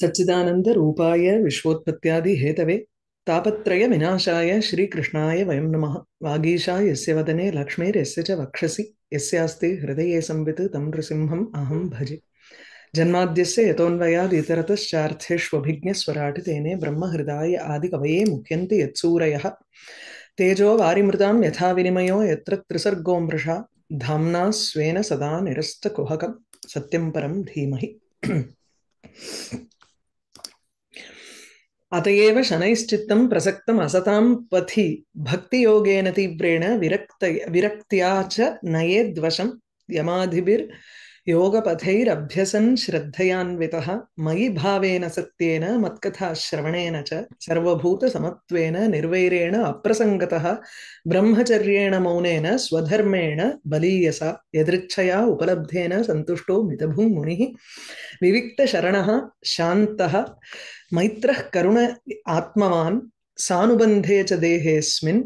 सच्चिदानंद रूपाय विश्वोत्पत्त्यादि Hathaway तापत्रय तापत्रयविनाशाय श्रीकृष्णाय वयं नमः वागीशा यस्य वदने लक्ष्मीरस्य च वक्षसि यस्यास्ति हृदये संवित तं नृसिंहम् अहं भजे जन्माद्यस्य यतोऽन्वयादितरतश्चार्थेष्वभिज्ञस्वराटितेने ब्रह्महृदाय आदिकवये मुह्यन्ति यत्सूरयः तेजो वारिमृतां यथा विनिमयो यत्र त्रिसर्गो मृषा धाम्ना स्वेन सदा निरस्तकुहकम् सत्यम परम धीमहि अतएव शनैश्चित प्रसक्त असतां पथि भक्तियोगेन तीव्रेण विरक्त विरक्त्या च नयेद्वशं यमाधिभिर् योगपथैरभ्यसन् श्रद्धयान्वितः मयि भावेन सत्येन मत्कथाश्रवणेन च सर्वभूतसमत्वेन निर्वैरेण अप्रसङ्गतः ब्रह्मचर्येण मौनेन स्वधर्मेण बलीयस यदृच्छया उपलब्धेन सन्तुष्टो मितभूमुनिः विविक्तशरणः शान्तः मैत्रः करुण आत्मवान् सानुबन्धे च देहेऽस्मिन्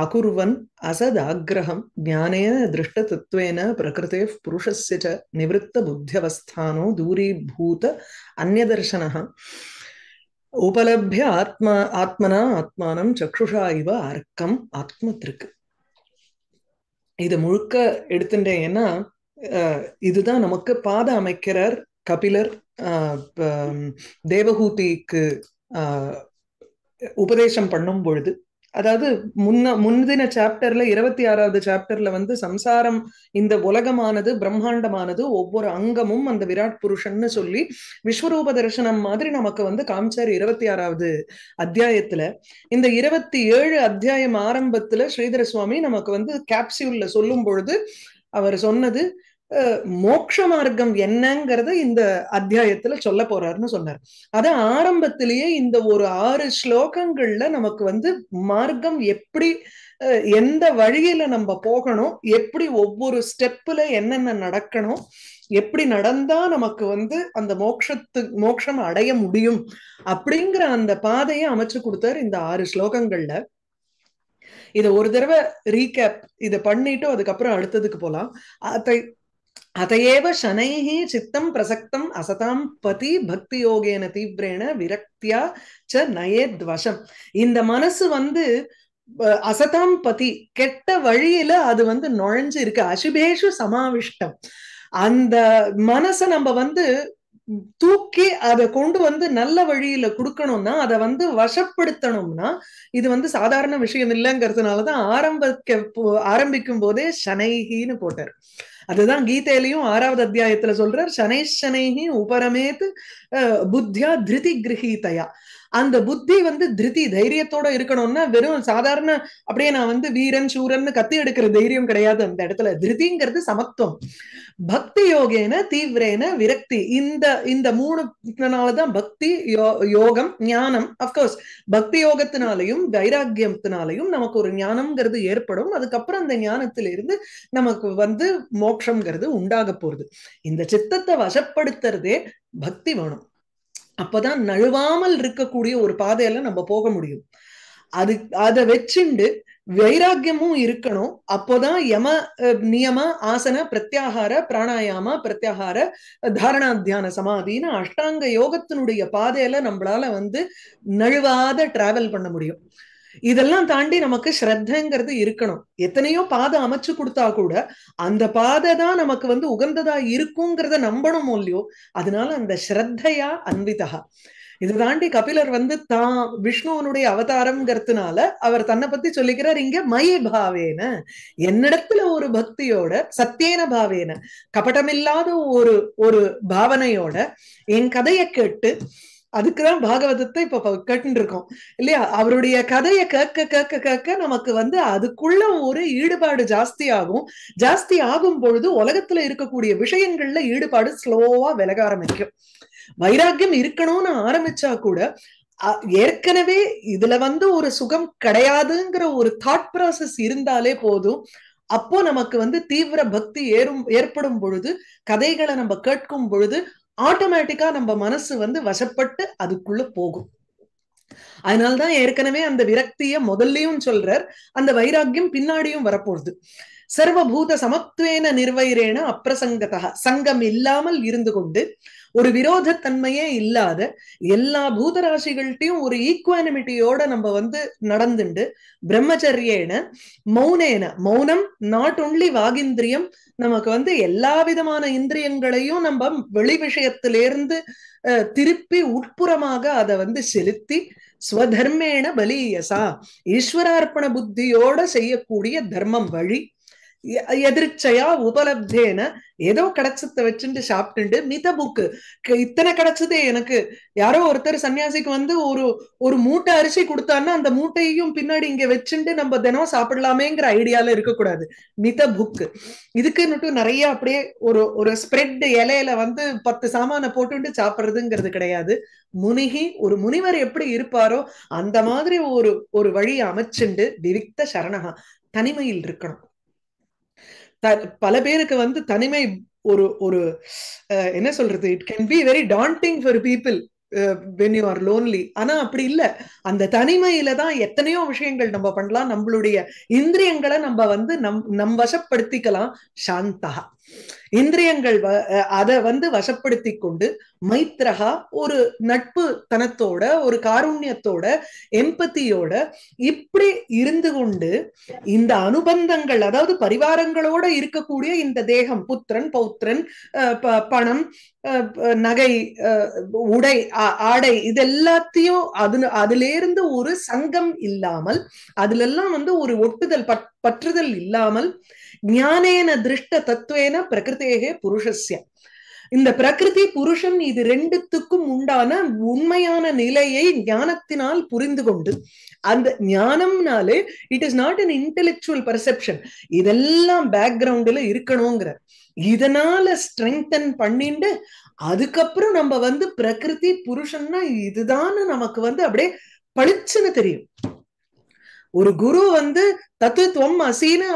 அகுர்வன் அசதாகிரகம் ஜானேன திருஷ்டதத்துவேன பிரகிருத்தே புருஷஸ்ய ச நிவத்த புத்தியவஸ்தானோ தூரீபூத அந்நதர்சன உபலப்ய ஆத்மா ஆத்மனா ஆத்மானம் சக்ஷுஷா இவ அர்க்கம் ஆத்மத்திற்கு இது முழுக்க எடுத்துட்டேன்னா இதுதான் நமக்கு பாத அமைக்கிறார் கபிலர் தேவகூதிக்கு உபதேசம் பண்ணும் பொழுது அதாவது முன்ன முன்தின சாப்டர்ல இருபத்தி ஆறாவது சாப்டர்ல வந்து சம்சாரம் இந்த உலகமானது பிரம்மாண்டமானது ஒவ்வொரு அங்கமும் அந்த விராட் புருஷன் சொல்லி விஸ்வரூப தரிசனம் மாதிரி நமக்கு வந்து காமிச்சார் இருபத்தி ஆறாவது அத்தியாயத்துல இந்த இருபத்தி ஏழு அத்தியாயம் ஆரம்பத்துல ஸ்ரீதர சுவாமி நமக்கு வந்து கேப்சியூல்ல சொல்லும் பொழுது அவர் சொன்னது மோக்ஷ மார்க்கம் என்னங்கிறத இந்த அத்தியாயத்துல சொல்ல போறாருன்னு சொன்னார் அதான் ஆரம்பத்திலேயே இந்த ஒரு ஆறு ஸ்லோகங்கள்ல நமக்கு வந்து மார்க்கம் எப்படி எந்த வழியில நம்ம போகணும் எப்படி ஒவ்வொரு ஸ்டெப்ல என்னென்ன நடக்கணும் எப்படி நடந்தா நமக்கு வந்து அந்த மோக்ஷத்து மோக்ஷம் அடைய முடியும் அப்படிங்கிற அந்த பாதையை அமைச்சு கொடுத்தாரு இந்த ஆறு ஸ்லோகங்கள்ல இதை ஒரு தடவை ரீகேப் இதை பண்ணிட்டு அதுக்கப்புறம் அடுத்ததுக்கு போலாம் அதை அதையேவ சனை சித்தம் பிரசக்தம் அசதாம் பதி பக்தி யோகேன தீவிரேன விரக்தியா ச நயேத்வசம் இந்த மனசு வந்து அசதாம் பதி கெட்ட வழியில அது வந்து நுழைஞ்சு இருக்கு அசுபேஷு சமாவிஷ்டம் அந்த மனசை நம்ம வந்து தூக்கி அதை கொண்டு வந்து நல்ல வழியில கொடுக்கணும்னா அதை வந்து வசப்படுத்தணும்னா இது வந்து சாதாரண விஷயம் இல்லைங்கிறதுனாலதான் ஆரம்பிக்க ஆரம்பிக்கும் போதே சனைகின்னு போட்டார் அதுதான் கீதையிலையும் ஆறாவது அத்தியாயத்துல சொல்றார் சனை உபரமேத்து உபரமேத் புத்தியா திருதி கிரகீதையா அந்த புத்தி வந்து திருதி தைரியத்தோட இருக்கணும்னா வெறும் சாதாரண அப்படியே நான் வந்து வீரன் சூரன் கத்தி எடுக்கிற தைரியம் கிடையாது அந்த இடத்துல திருதிங்கிறது சமத்துவம் பக்தி யோகேன தீவிரேன விரக்தி இந்த இந்த மூணு தான் பக்தி யோகம் ஞானம் அப்கோர்ஸ் பக்தி யோகத்தினாலையும் வைராக்கியத்தினாலையும் நமக்கு ஒரு ஞானம்ங்கிறது ஏற்படும் அதுக்கப்புறம் அந்த ஞானத்திலிருந்து நமக்கு வந்து மோட்சம்ங்கிறது உண்டாக போறது இந்த சித்தத்தை வசப்படுத்துறதே பக்தி வேணும் அப்பதான் நழுவாமல் இருக்கக்கூடிய ஒரு பாதையில நம்ம போக முடியும் அது அதை வச்சுண்டு வைராக்கியமும் இருக்கணும் அப்போதான் யம நியம ஆசன பிரத்யாகார பிராணாயாம பிரத்யாகார தாரணா தியான சமாதின்னு அஷ்டாங்க யோகத்தினுடைய பாதையில நம்மளால வந்து நழுவாத டிராவல் பண்ண முடியும் இதெல்லாம் தாண்டி நமக்கு ஸ்ரத்தங்கிறது இருக்கணும் எத்தனையோ பாதை அமைச்சு கொடுத்தா கூட அந்த பாதை தான் நமக்கு வந்து உகந்ததா இருக்குங்கிறத நம்பணும் இல்லையோ அதனால அந்த ஸ்ரத்தையா அன்பிதா இதை தாண்டி கபிலர் வந்து தான் விஷ்ணுவனுடைய அவதாரம்ங்கிறதுனால அவர் தன்னை பத்தி சொல்லிக்கிறார் இங்க மய பாவேன என்னிடத்துல ஒரு பக்தியோட சத்தியன பாவேன கபடமில்லாத ஒரு ஒரு பாவனையோட என் கதையை கேட்டு அதுக்குதான் பாகவதத்தை இப்ப கேட்டு இருக்கோம் இல்லையா அவருடைய கதையை கேட்க கேட்க கேட்க நமக்கு வந்து அதுக்குள்ள ஒரு ஈடுபாடு ஜாஸ்தி ஆகும் ஜாஸ்தி ஆகும் பொழுது உலகத்துல இருக்கக்கூடிய விஷயங்கள்ல ஈடுபாடு ஸ்லோவா விலக ஆரம்பிக்கும் வைராக்கியம் இருக்கணும்னு ஆரம்பிச்சா கூட ஏற்கனவே இதுல வந்து ஒரு சுகம் கிடையாதுங்கிற ஒரு தாட் ப்ராசஸ் இருந்தாலே போதும் அப்போ நமக்கு வந்து தீவிர பக்தி ஏறும் ஏற்படும் பொழுது கதைகளை நம்ம கேட்கும் பொழுது ஆட்டோமேட்டிக்கா நம்ம மனசு வந்து வசப்பட்டு அதுக்குள்ள போகும் அதனால்தான் ஏற்கனவே அந்த விரக்திய முதல்லையும் சொல்றார் அந்த வைராக்கியம் பின்னாடியும் வரப்போகுது சர்வபூத சமத்துவேன நிர்வைரேன அப்பிரசங்கதா சங்கம் இல்லாமல் இருந்து கொண்டு ஒரு விரோதத்தன்மையே இல்லாத எல்லா பூதராசிகள்கிட்டையும் ஒரு ஈக்குவானிமிட்டியோட நம்ம வந்து நடந்துண்டு பிரம்மச்சரியன மௌனேன மௌனம் நாட் ஒன்லி வாகிந்திரியம் நமக்கு வந்து எல்லா விதமான இந்திரியங்களையும் நம்ம வெளி விஷயத்திலேருந்து திருப்பி உட்புறமாக அதை வந்து செலுத்தி ஸ்வதர்மேன பலியசா ஈஸ்வரார்ப்பண புத்தியோட செய்யக்கூடிய தர்மம் வழி எதிர்ச்சையா உபலப்தேன ஏதோ கிடைச்சத வச்சுட்டு சாப்பிட்டுண்டு மித புக்கு இத்தனை கிடைச்சதே எனக்கு யாரோ ஒருத்தர் சன்னியாசிக்கு வந்து ஒரு ஒரு மூட்டை அரிசி கொடுத்தான்னா அந்த மூட்டையும் பின்னாடி இங்க வச்சுட்டு நம்ம தினம் சாப்பிடலாமேங்கிற ஐடியால இருக்கக்கூடாது மித புக்கு இதுக்குன்னுட்டு நிறைய அப்படியே ஒரு ஒரு ஸ்ப்ரெட் இலையில வந்து பத்து சாமான போட்டுட்டு சாப்பிடுறதுங்கிறது கிடையாது முனிகி ஒரு முனிவர் எப்படி இருப்பாரோ அந்த மாதிரி ஒரு ஒரு வழி அமைச்சுண்டு விவிக்த சரணகா தனிமையில் இருக்கணும் பல பேருக்கு வந்து தனிமை ஒரு ஒரு என்ன சொல்றது it can be very daunting for people when you are lonely ஆனா அப்படி இல்ல அந்த தனிமையில தான் எத்தனையோ விஷயங்கள் நம்ம பண்ணலாம் நம்மளுடைய இந்திரியங்களை நம்ம வந்து நம் நம் வசப்படுத்திக்கலாம் சாந்தா இந்திரியங்கள் அதை வந்து வசப்படுத்தி கொண்டு மைத்ரகா ஒரு நட்பு தனத்தோட ஒரு காருண்யத்தோட எம்பத்தியோட இப்படி இருந்து கொண்டு இந்த அனுபந்தங்கள் அதாவது பரிவாரங்களோட இருக்கக்கூடிய இந்த தேகம் புத்திரன் பௌத்திரன் பணம் நகை உடை ஆடை இது எல்லாத்தையும் அது அதுல இருந்து ஒரு சங்கம் இல்லாமல் அதுல எல்லாம் வந்து ஒரு ஒட்டுதல் பற்றுதல் இல்லாமல் ஞானேன திருஷ்ட தத்துவேன பிரகிருத்தேகே புருஷஸ்ய இந்த பிரகிருதி புருஷன் இது ரெண்டுத்துக்கும் உண்டான உண்மையான நிலையை ஞானத்தினால் புரிந்து கொண்டு அந்த ஞானம்னாலே it is not an intellectual perception இதெல்லாம் பேக்ரவுண்ட்ல இருக்கணுங்கிற இதனால ஸ்ட்ரெங்தன் பண்ணிட்டு அதுக்கப்புறம் நம்ம வந்து பிரகிருதி புருஷன்னா இதுதான் நமக்கு வந்து அப்படியே பளிச்சுன்னு தெரியும் ஒரு குரு வந்து தத்துவம் அசின்னு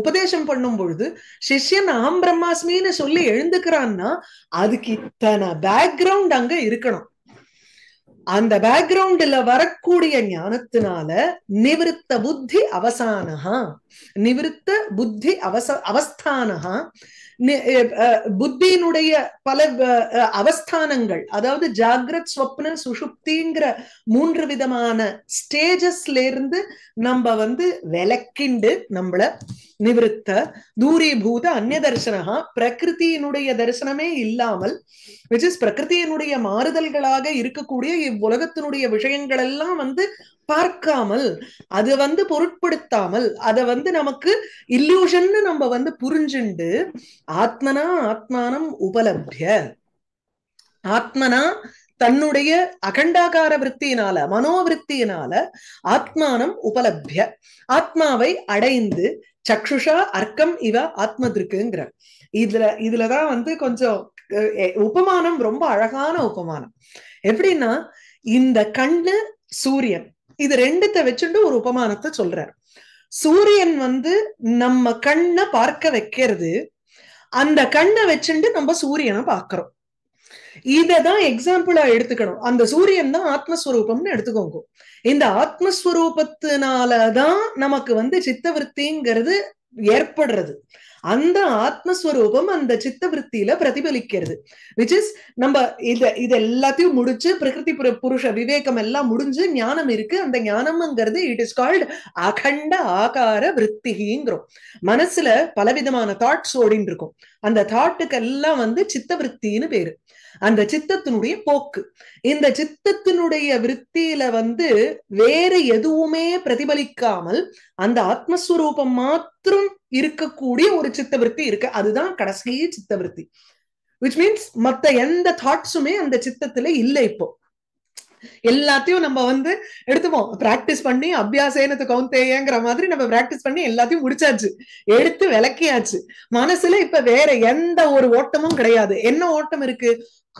உபதேசம் பண்ணும் பொழுது சிஷ்யன் ஆம் பிரம்மாஸ்மின்னு சொல்லி எழுந்துக்கிறான்னா அதுக்கு இத்தனை பேக்ரவுண்ட் அங்க இருக்கணும் அந்த பேக்ரவுண்ட்ல வரக்கூடிய ஞானத்தினால நிவிருத்த புத்தி அவசானஹா நிவிருத்த புத்தி அவச அவஸ்தானஹா புத்தியினுடைய பல அவஸ்தானங்கள் அதாவது ஜாகிரத் ஸ்வப்ன சுஷுப்திங்கிற மூன்று விதமான ஸ்டேஜஸ்ல இருந்து நம்ம வந்து விளக்கிண்டு நம்மள நிவிருத்த தூரீபூத அந்நிய தரிசனகா பிரகிருத்தியினுடைய தரிசனமே இல்லாமல் விச் இஸ் பிரகிருத்தியினுடைய மாறுதல்களாக இருக்கக்கூடிய இவ்வுலகத்தினுடைய விஷயங்கள் எல்லாம் வந்து பார்க்காமல் அது வந்து பொருட்படுத்தாமல் அத வந்து நமக்கு இல்லூஷன்னு நம்ம வந்து புரிஞ்சுண்டு ஆத்மனா ஆத்மானம் உபலபிய ஆத்மனா தன்னுடைய அகண்டாகார விற்த்தியினால மனோவிற்த்தியினால ஆத்மானம் உபலபிய ஆத்மாவை அடைந்து சக்ஷுஷா அர்க்கம் இவ ஆத்மதிருக்குங்கிற இதுல இதுலதான் வந்து கொஞ்சம் உபமானம் ரொம்ப அழகான உபமானம் எப்படின்னா இந்த கண்ணு சூரியன் இது ரெண்டுத்த வச்சுட்டு ஒரு உபமானத்தை சொல்றார் சூரியன் வந்து நம்ம கண்ணை பார்க்க வைக்கிறது அந்த கண்ணை வச்சுட்டு நம்ம சூரியனை பார்க்கிறோம் இததான் எக்ஸாம்பிளா எடுத்துக்கணும் அந்த சூரியன் தான் ஆத்மஸ்வரூபம்னு எடுத்துக்கோங்க இந்த ஆத்மஸ்வரூபத்தினாலதான் நமக்கு வந்து சித்தவருத்திங்கிறது ஏற்படுறது அந்த ஆத்மஸ்வரூபம் அந்த சித்த விற்த்தியில பிரதிபலிக்கிறது விச் இஸ் நம்ம இத இது எல்லாத்தையும் முடிச்சு பிரகிருதி புருஷ விவேகம் எல்லாம் முடிஞ்சு ஞானம் இருக்கு அந்த ஞானம்ங்கிறது இட் இஸ் கால்ட் அகண்ட ஆகார விற்த்திங்கிறோம் மனசுல பலவிதமான தாட்ஸ் ஓடின்னு இருக்கும் அந்த தாட்டுக்கு எல்லாம் வந்து சித்த விற்த்தின்னு பேரு அந்த சித்தத்தினுடைய போக்கு இந்த சித்தத்தினுடைய விற்பியில வந்து வேற எதுவுமே பிரதிபலிக்காமல் அந்த ஆத்மஸ்வரூபம் மாத்திரம் இருக்கக்கூடிய ஒரு சித்த விற்பி இருக்கு அதுதான் கடைசி சித்த விற்பி விச் மீன்ஸ் மத்த எந்த தாட்ஸுமே அந்த சித்தத்துல இல்லை இப்போ எல்லாத்தையும் நம்ம வந்து எடுத்துப்போம் பிராக்டிஸ் பண்ணி அபியாசேனத்து கவுந்தேங்கிற மாதிரி நம்ம பிராக்டிஸ் பண்ணி எல்லாத்தையும் முடிச்சாச்சு எடுத்து விளக்கியாச்சு மனசுல இப்ப வேற எந்த ஒரு ஓட்டமும் கிடையாது என்ன ஓட்டம் இருக்கு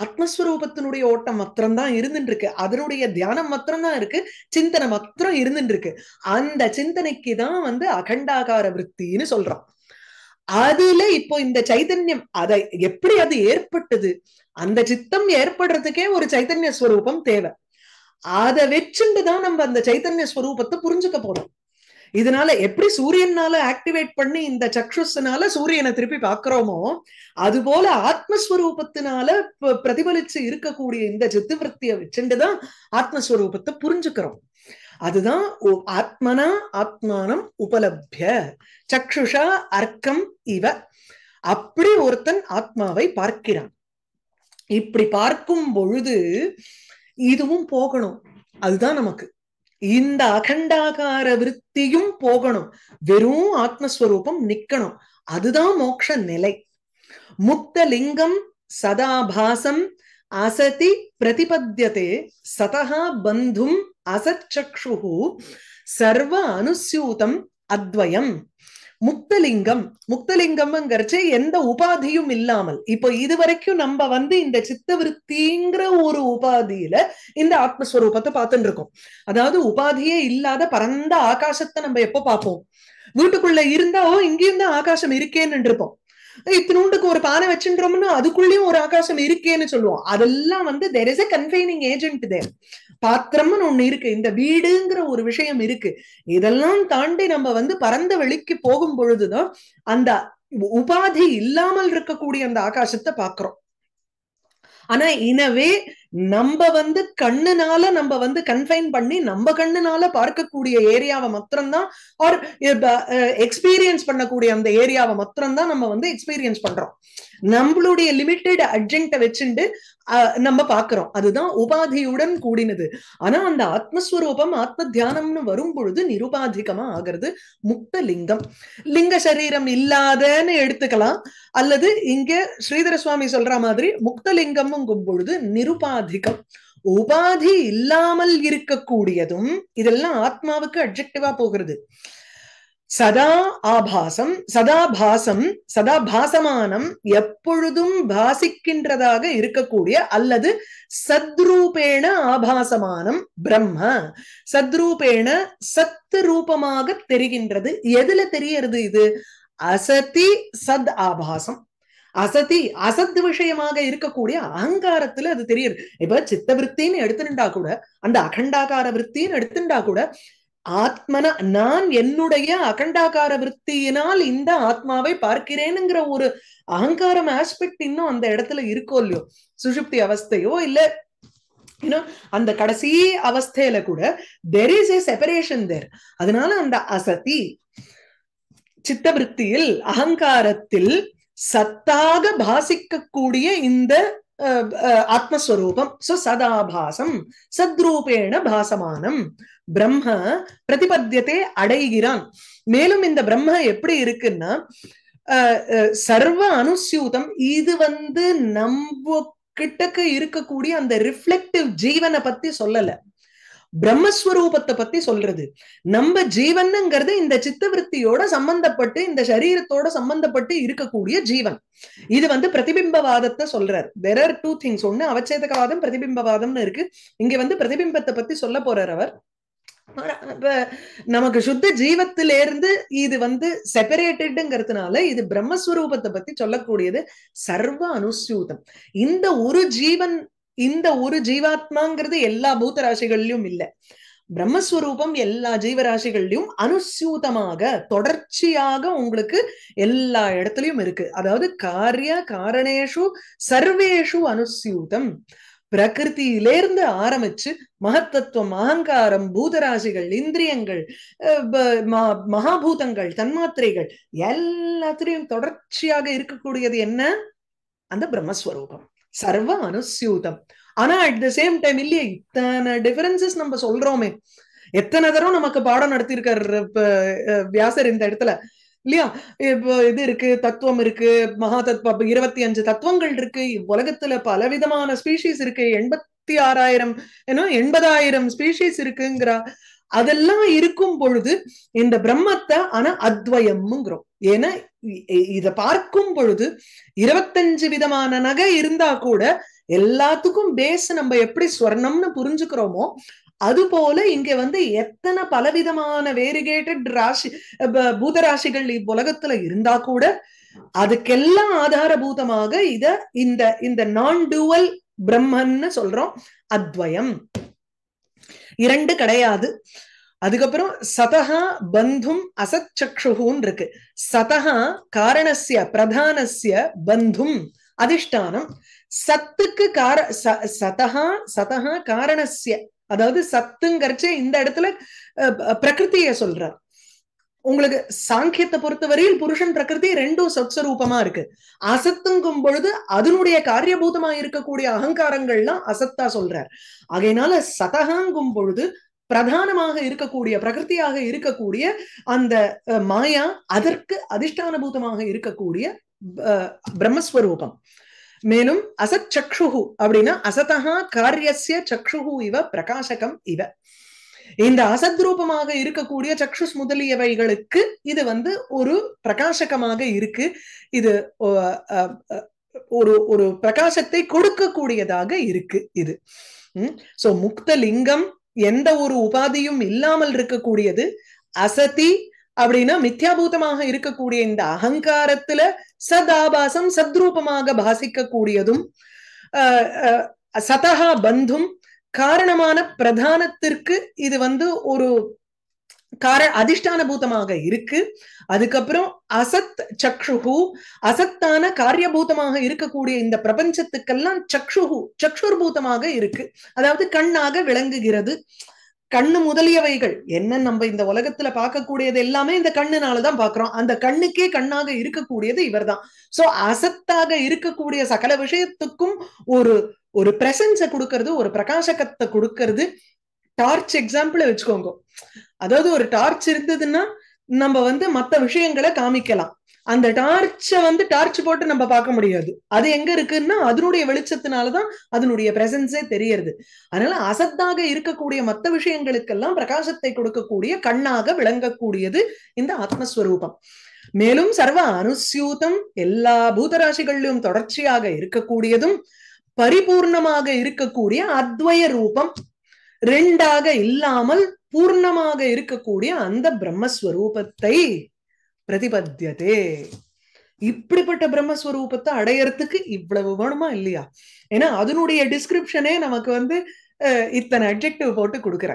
ஆத்மஸ்வரூபத்தினுடைய ஓட்டம் தான் இருந்துட்டு இருக்கு அதனுடைய தியானம் மாத்திரம் தான் இருக்கு சிந்தனை மாத்திரம் இருந்துட்டு இருக்கு அந்த சிந்தனைக்கு தான் வந்து அகண்டாகார விற்த்தின்னு சொல்றோம் அதுல இப்போ இந்த சைதன்யம் அதை எப்படி அது ஏற்பட்டது அந்த சித்தம் ஏற்படுறதுக்கே ஒரு சைதன்ய ஸ்வரூபம் தேவை அதை வச்சுட்டு தான் நம்ம அந்த சைதன்ய ஸ்வரூபத்தை புரிஞ்சுக்க போறோம் இதனால எப்படி சூரியனால ஆக்டிவேட் பண்ணி இந்த சக்ஷுஸ்னால சூரியனை திருப்பி பாக்குறோமோ அது போல ஆத்மஸ்வரூபத்தினால பிரதிபலிச்சு இருக்கக்கூடிய இந்த சித்துவருத்தியை வச்சுட்டுதான் ஆத்மஸ்வரூபத்தை புரிஞ்சுக்கிறோம் அதுதான் ஆத்மனா ஆத்மானம் உபலபிய சக்ஷுஷா அர்க்கம் இவ அப்படி ஒருத்தன் ஆத்மாவை பார்க்கிறான் இப்படி பார்க்கும் பொழுது இதுவும் போகணும் அதுதான் நமக்கு இந்த அகண்டாகார விருத்தியும் போகணும் வெறும் ஆத்மஸ்வரூபம் நிக்கணும் அதுதான் மோக்ஷ நிலை முக்த லிங்கம் சதாபாசம் அசதி பிரதிபத்தியதே சதகா பந்தும் அசச்சு சர்வ அனுசியூதம் அத்வயம் முக்தலிங்கம் முக்தலிங்கம்ங்கிறச்சு எந்த உபாதியும் இல்லாமல் இப்போ இது வரைக்கும் நம்ம வந்து இந்த சித்தவருத்திங்கிற ஒரு உபாதியில இந்த ஆத்மஸ்வரூபத்தை பார்த்துட்டு இருக்கோம் அதாவது உபாதியே இல்லாத பரந்த ஆகாசத்தை நம்ம எப்போ பார்ப்போம் வீட்டுக்குள்ள இருந்தா ஓ இங்கேயும் தான் ஆகாசம் இருக்கேன்னு இருப்போம் இத்தினூண்டுக்கு ஒரு பானை வச்சுன்றோம்னா அதுக்குள்ளேயும் ஒரு ஆகாசம் இருக்கேன்னு சொல்லுவோம் அதெல்லாம் வந்து there is a confining agent there பாத்திரம்னு ஒண்ணு இருக்கு இந்த வீடுங்கிற ஒரு விஷயம் இருக்கு இதெல்லாம் தாண்டி நம்ம வந்து பரந்த வெளிக்கு போகும் பொழுதுதான் அந்த உபாதி இல்லாமல் இருக்கக்கூடிய அந்த ஆகாசத்தை பாக்குறோம் ஆனா இனவே நம்ம வந்து கண்ணுனால நம்ம வந்து கன்ஃபைன் பண்ணி நம்ம கண்ணுனால பார்க்கக்கூடிய ஏரியாவை மாத்திரம்தான் ஆர் எக்ஸ்பீரியன்ஸ் பண்ணக்கூடிய அந்த ஏரியாவை மாத்திரம்தான் நம்ம வந்து எக்ஸ்பீரியன்ஸ் பண்றோம் நம்மளுடைய லிமிட்டெட் அட்ஜெண்ட வச்சுட்டு நம்ம பாக்குறோம் அதுதான் உபாதியுடன் கூடினது ஆனா அந்த ஆத்மஸ்வரூபம் ஆத்ம தியானம்னு வரும் பொழுது நிருபாதிகமா ஆகிறது முக்த லிங்கம் லிங்க சரீரம் இல்லாதன்னு எடுத்துக்கலாம் அல்லது இங்க ஸ்ரீதர சுவாமி சொல்ற மாதிரி முக்த லிங்கம்ங்கும் பொழுது நிருபாதி உபாதிகம் உபாதி இல்லாமல் இருக்கக்கூடியதும் இதெல்லாம் ஆத்மாவுக்கு அப்ஜெக்டிவா போகிறது சதா ஆபாசம் சதா பாசம் சதா பாசமானம் எப்பொழுதும் பாசிக்கின்றதாக இருக்கக்கூடிய அல்லது சத்ரூபேண ஆபாசமானம் பிரம்ம சத்ரூபேண சத்து ரூபமாக தெரிகின்றது எதுல தெரியறது இது அசதி சத் ஆபாசம் அசதி அசத்து விஷயமாக இருக்கக்கூடிய அகங்காரத்துல அது தெரியுது இப்ப சித்த விற்த்தின்னு எடுத்துட்டா கூட அந்த அகண்டாகார விற்த்தின்னு எடுத்துட்டா கூட ஆத்மன நான் என்னுடைய அகண்டாகார விற்த்தியினால் இந்த ஆத்மாவை பார்க்கிறேனுங்கிற ஒரு அகங்காரம் ஆஸ்பெக்ட் இன்னும் அந்த இடத்துல இருக்கோ இல்லையோ சுஷுப்தி அவஸ்தையோ இல்ல அந்த கடைசி அவஸ்தையில கூட there is a separation there அதனால அந்த அசதி சித்தவிருத்தியில் அகங்காரத்தில் சத்தாக பாசிக்கக்கூடிய இந்த ஆத்மஸ்வரூபம் சோ சதாபாசம் சத்ரூபேண பாசமானம் பிரம்ம பிரதிபத்தியத்தை அடைகிறான் மேலும் இந்த பிரம்ம எப்படி இருக்குன்னா சர்வ அனுசியூதம் இது வந்து நம்ம கிட்டக்க இருக்கக்கூடிய அந்த ரிஃப்ளெக்டிவ் ஜீவனை பத்தி சொல்லல பிரம்மஸ்வரூபத்தை பத்தி சொல்றது நம்ம ஜீவன்ங்கிறது இந்த சித்தவருத்தியோட சம்பந்தப்பட்டு இந்த சரீரத்தோட சம்பந்தப்பட்டு இருக்கக்கூடிய ஜீவன் இது வந்து பிரதிபிம்பவாதத்தை சொல்றார் தெர் ஆர் டூ திங்ஸ் ஒண்ணு அவச்சேதகவாதம் பிரதிபிம்பவாதம்னு இருக்கு இங்க வந்து பிரதிபிம்பத்தை பத்தி சொல்ல போறார் அவர் நமக்கு சுத்த இருந்து இது வந்து செப்பரேட்டடுங்கிறதுனால இது பிரம்மஸ்வரூபத்தை பத்தி சொல்லக்கூடியது சர்வ அனுசூதம் இந்த ஒரு ஜீவன் இந்த ஒரு ஜீவாத்மாங்கிறது எல்லா பூத்த ராசிகள்லயும் இல்ல பிரம்மஸ்வரூபம் எல்லா ஜீவராசிகள்லயும் அனுசூதமாக தொடர்ச்சியாக உங்களுக்கு எல்லா இடத்துலயும் இருக்கு அதாவது காரிய காரணேஷு சர்வேஷு அனுசூதம் பிரகிருத்திலேருந்து ஆரம்பிச்சு மகத்தத்துவம் அகங்காரம் பூதராசிகள் இந்திரியங்கள் மகாபூதங்கள் தன்மாத்திரைகள் எல்லாத்திலையும் தொடர்ச்சியாக இருக்கக்கூடியது என்ன அந்த பிரம்மஸ்வரூபம் சர்வ அனுசியூதம் ஆனா அட் த சேம் டைம் இல்லையே இத்தனை டிஃபரன்சஸ் நம்ம சொல்றோமே எத்தனை தரம் நமக்கு பாடம் நடத்தியிருக்காரு வியாசர் இந்த இடத்துல இல்லையா இப்போ இது இருக்கு தத்துவம் இருக்கு மகா தத்துவ இருபத்தி அஞ்சு தத்துவங்கள் இருக்கு உலகத்துல பல விதமான ஸ்பீஷிஸ் இருக்கு எண்பத்தி ஆறாயிரம் ஏன்னா எண்பதாயிரம் ஸ்பீஷிஸ் இருக்குங்கிறா அதெல்லாம் இருக்கும் பொழுது இந்த பிரம்மத்தை ஆனா அத்வயம்ங்கிறோம் ஏன்னா இத பார்க்கும் பொழுது இருபத்தஞ்சு விதமான நகை இருந்தா கூட எல்லாத்துக்கும் பேஸ் நம்ம எப்படி ஸ்வர்ணம்னு புரிஞ்சுக்கிறோமோ அது போல இங்க வந்து எத்தனை பலவிதமான வேரிகேட்டட் ராசி பூத ராசிகள் இவ்வுலகத்துல இருந்தா கூட அதுக்கெல்லாம் ஆதாரபூதமாக இத இந்த இந்த நான் டூவல் பிரம்மன்னு சொல்றோம் அத்வயம் இரண்டு கிடையாது அதுக்கப்புறம் சதகா பந்தும் அசத் சக்ஷுகுன்னு இருக்கு சதகா காரணசிய பிரதானசிய பந்தும் அதிஷ்டானம் சத்துக்கு கார சதகா சதகா காரணசிய அதாவது சத்துங்கிறச்சே இந்த இடத்துல பிரகிருத்திய சொல்றார் உங்களுக்கு சாங்கியத்தை பொறுத்தவரையில் புருஷன் பிரகிருதி ரெண்டும் சொற்சரூபமா இருக்கு அசத்துங்கும் பொழுது அதனுடைய காரியபூதமா இருக்கக்கூடிய அகங்காரங்கள்லாம் அசத்தா சொல்றார் ஆகையினால சதகாங்கும் பொழுது பிரதானமாக இருக்கக்கூடிய பிரகிருத்தியாக இருக்கக்கூடிய அந்த மாயா அதற்கு அதிஷ்டானபூதமாக இருக்கக்கூடிய பிரம்மஸ்வரூபம் மேலும் அசத் அப்படின்னா அசதகா காரியசிய சக்ஷுகு இவ பிரகாசகம் இவ இந்த அசத்ரூபமாக இருக்கக்கூடிய சக்ஷுஸ் முதலியவைகளுக்கு இது வந்து ஒரு பிரகாசகமாக இருக்கு இது ஒரு ஒரு பிரகாசத்தை கொடுக்கக்கூடியதாக இருக்கு இது சோ முக்த லிங்கம் எந்த ஒரு உபாதியும் இல்லாமல் இருக்கக்கூடியது அசதி அப்படின்னா மித்யாபூதமாக இருக்கக்கூடிய இந்த அகங்காரத்துல சதாபாசம் சத்ரூபமாக பாசிக்க கூடியதும் சதகா பந்தும் காரணமான பிரதானத்திற்கு இது வந்து ஒரு கார அதிஷ்டான பூதமாக இருக்கு அதுக்கப்புறம் அசத் சக்ஷுகு அசத்தான காரிய பூதமாக இருக்கக்கூடிய இந்த பிரபஞ்சத்துக்கெல்லாம் சக்ஷுகு சக்ஷுர் பூதமாக இருக்கு அதாவது கண்ணாக விளங்குகிறது கண்ணு முதலியவைகள் என்ன நம்ம இந்த உலகத்துல பார்க்கக்கூடியது எல்லாமே இந்த கண்ணுனாலதான் பாக்குறோம் அந்த கண்ணுக்கே கண்ணாக இருக்கக்கூடியது இவர் தான் சோ அசத்தாக இருக்கக்கூடிய சகல விஷயத்துக்கும் ஒரு ஒரு பிரசன்ஸை கொடுக்கறது ஒரு பிரகாசகத்தை கொடுக்கறது டார்ச் எக்ஸாம்பிள வச்சுக்கோங்க அதாவது ஒரு டார்ச் இருந்ததுன்னா நம்ம வந்து மற்ற விஷயங்களை காமிக்கலாம் அந்த டார்ச்ச வந்து டார்ச் போட்டு நம்ம பார்க்க முடியாது அது எங்க இருக்குன்னா அதனுடைய வெளிச்சத்தினாலதான் அதனுடைய பிரசன்ஸே தெரியறது அதனால அசத்தாக இருக்கக்கூடிய மற்ற விஷயங்களுக்கெல்லாம் பிரகாசத்தை கொடுக்கக்கூடிய கண்ணாக விளங்கக்கூடியது இந்த ஆத்மஸ்வரூபம் மேலும் சர்வ அனுசியூதம் எல்லா பூதராசிகளிலும் தொடர்ச்சியாக இருக்கக்கூடியதும் பரிபூர்ணமாக இருக்கக்கூடிய அத்வய ரூபம் ரெண்டாக இல்லாமல் பூர்ணமாக இருக்கக்கூடிய அந்த பிரம்மஸ்வரூபத்தை பிரதிபத்தியதே இப்படிப்பட்ட பிரம்மஸ்வரூபத்தை அடையறதுக்கு இவ்வளவு வேணுமா இல்லையா ஏன்னா அதனுடைய டிஸ்கிரிப்ஷனே நமக்கு வந்து இத்தனை அப்ஜெக்டிவ் போட்டு கொடுக்குற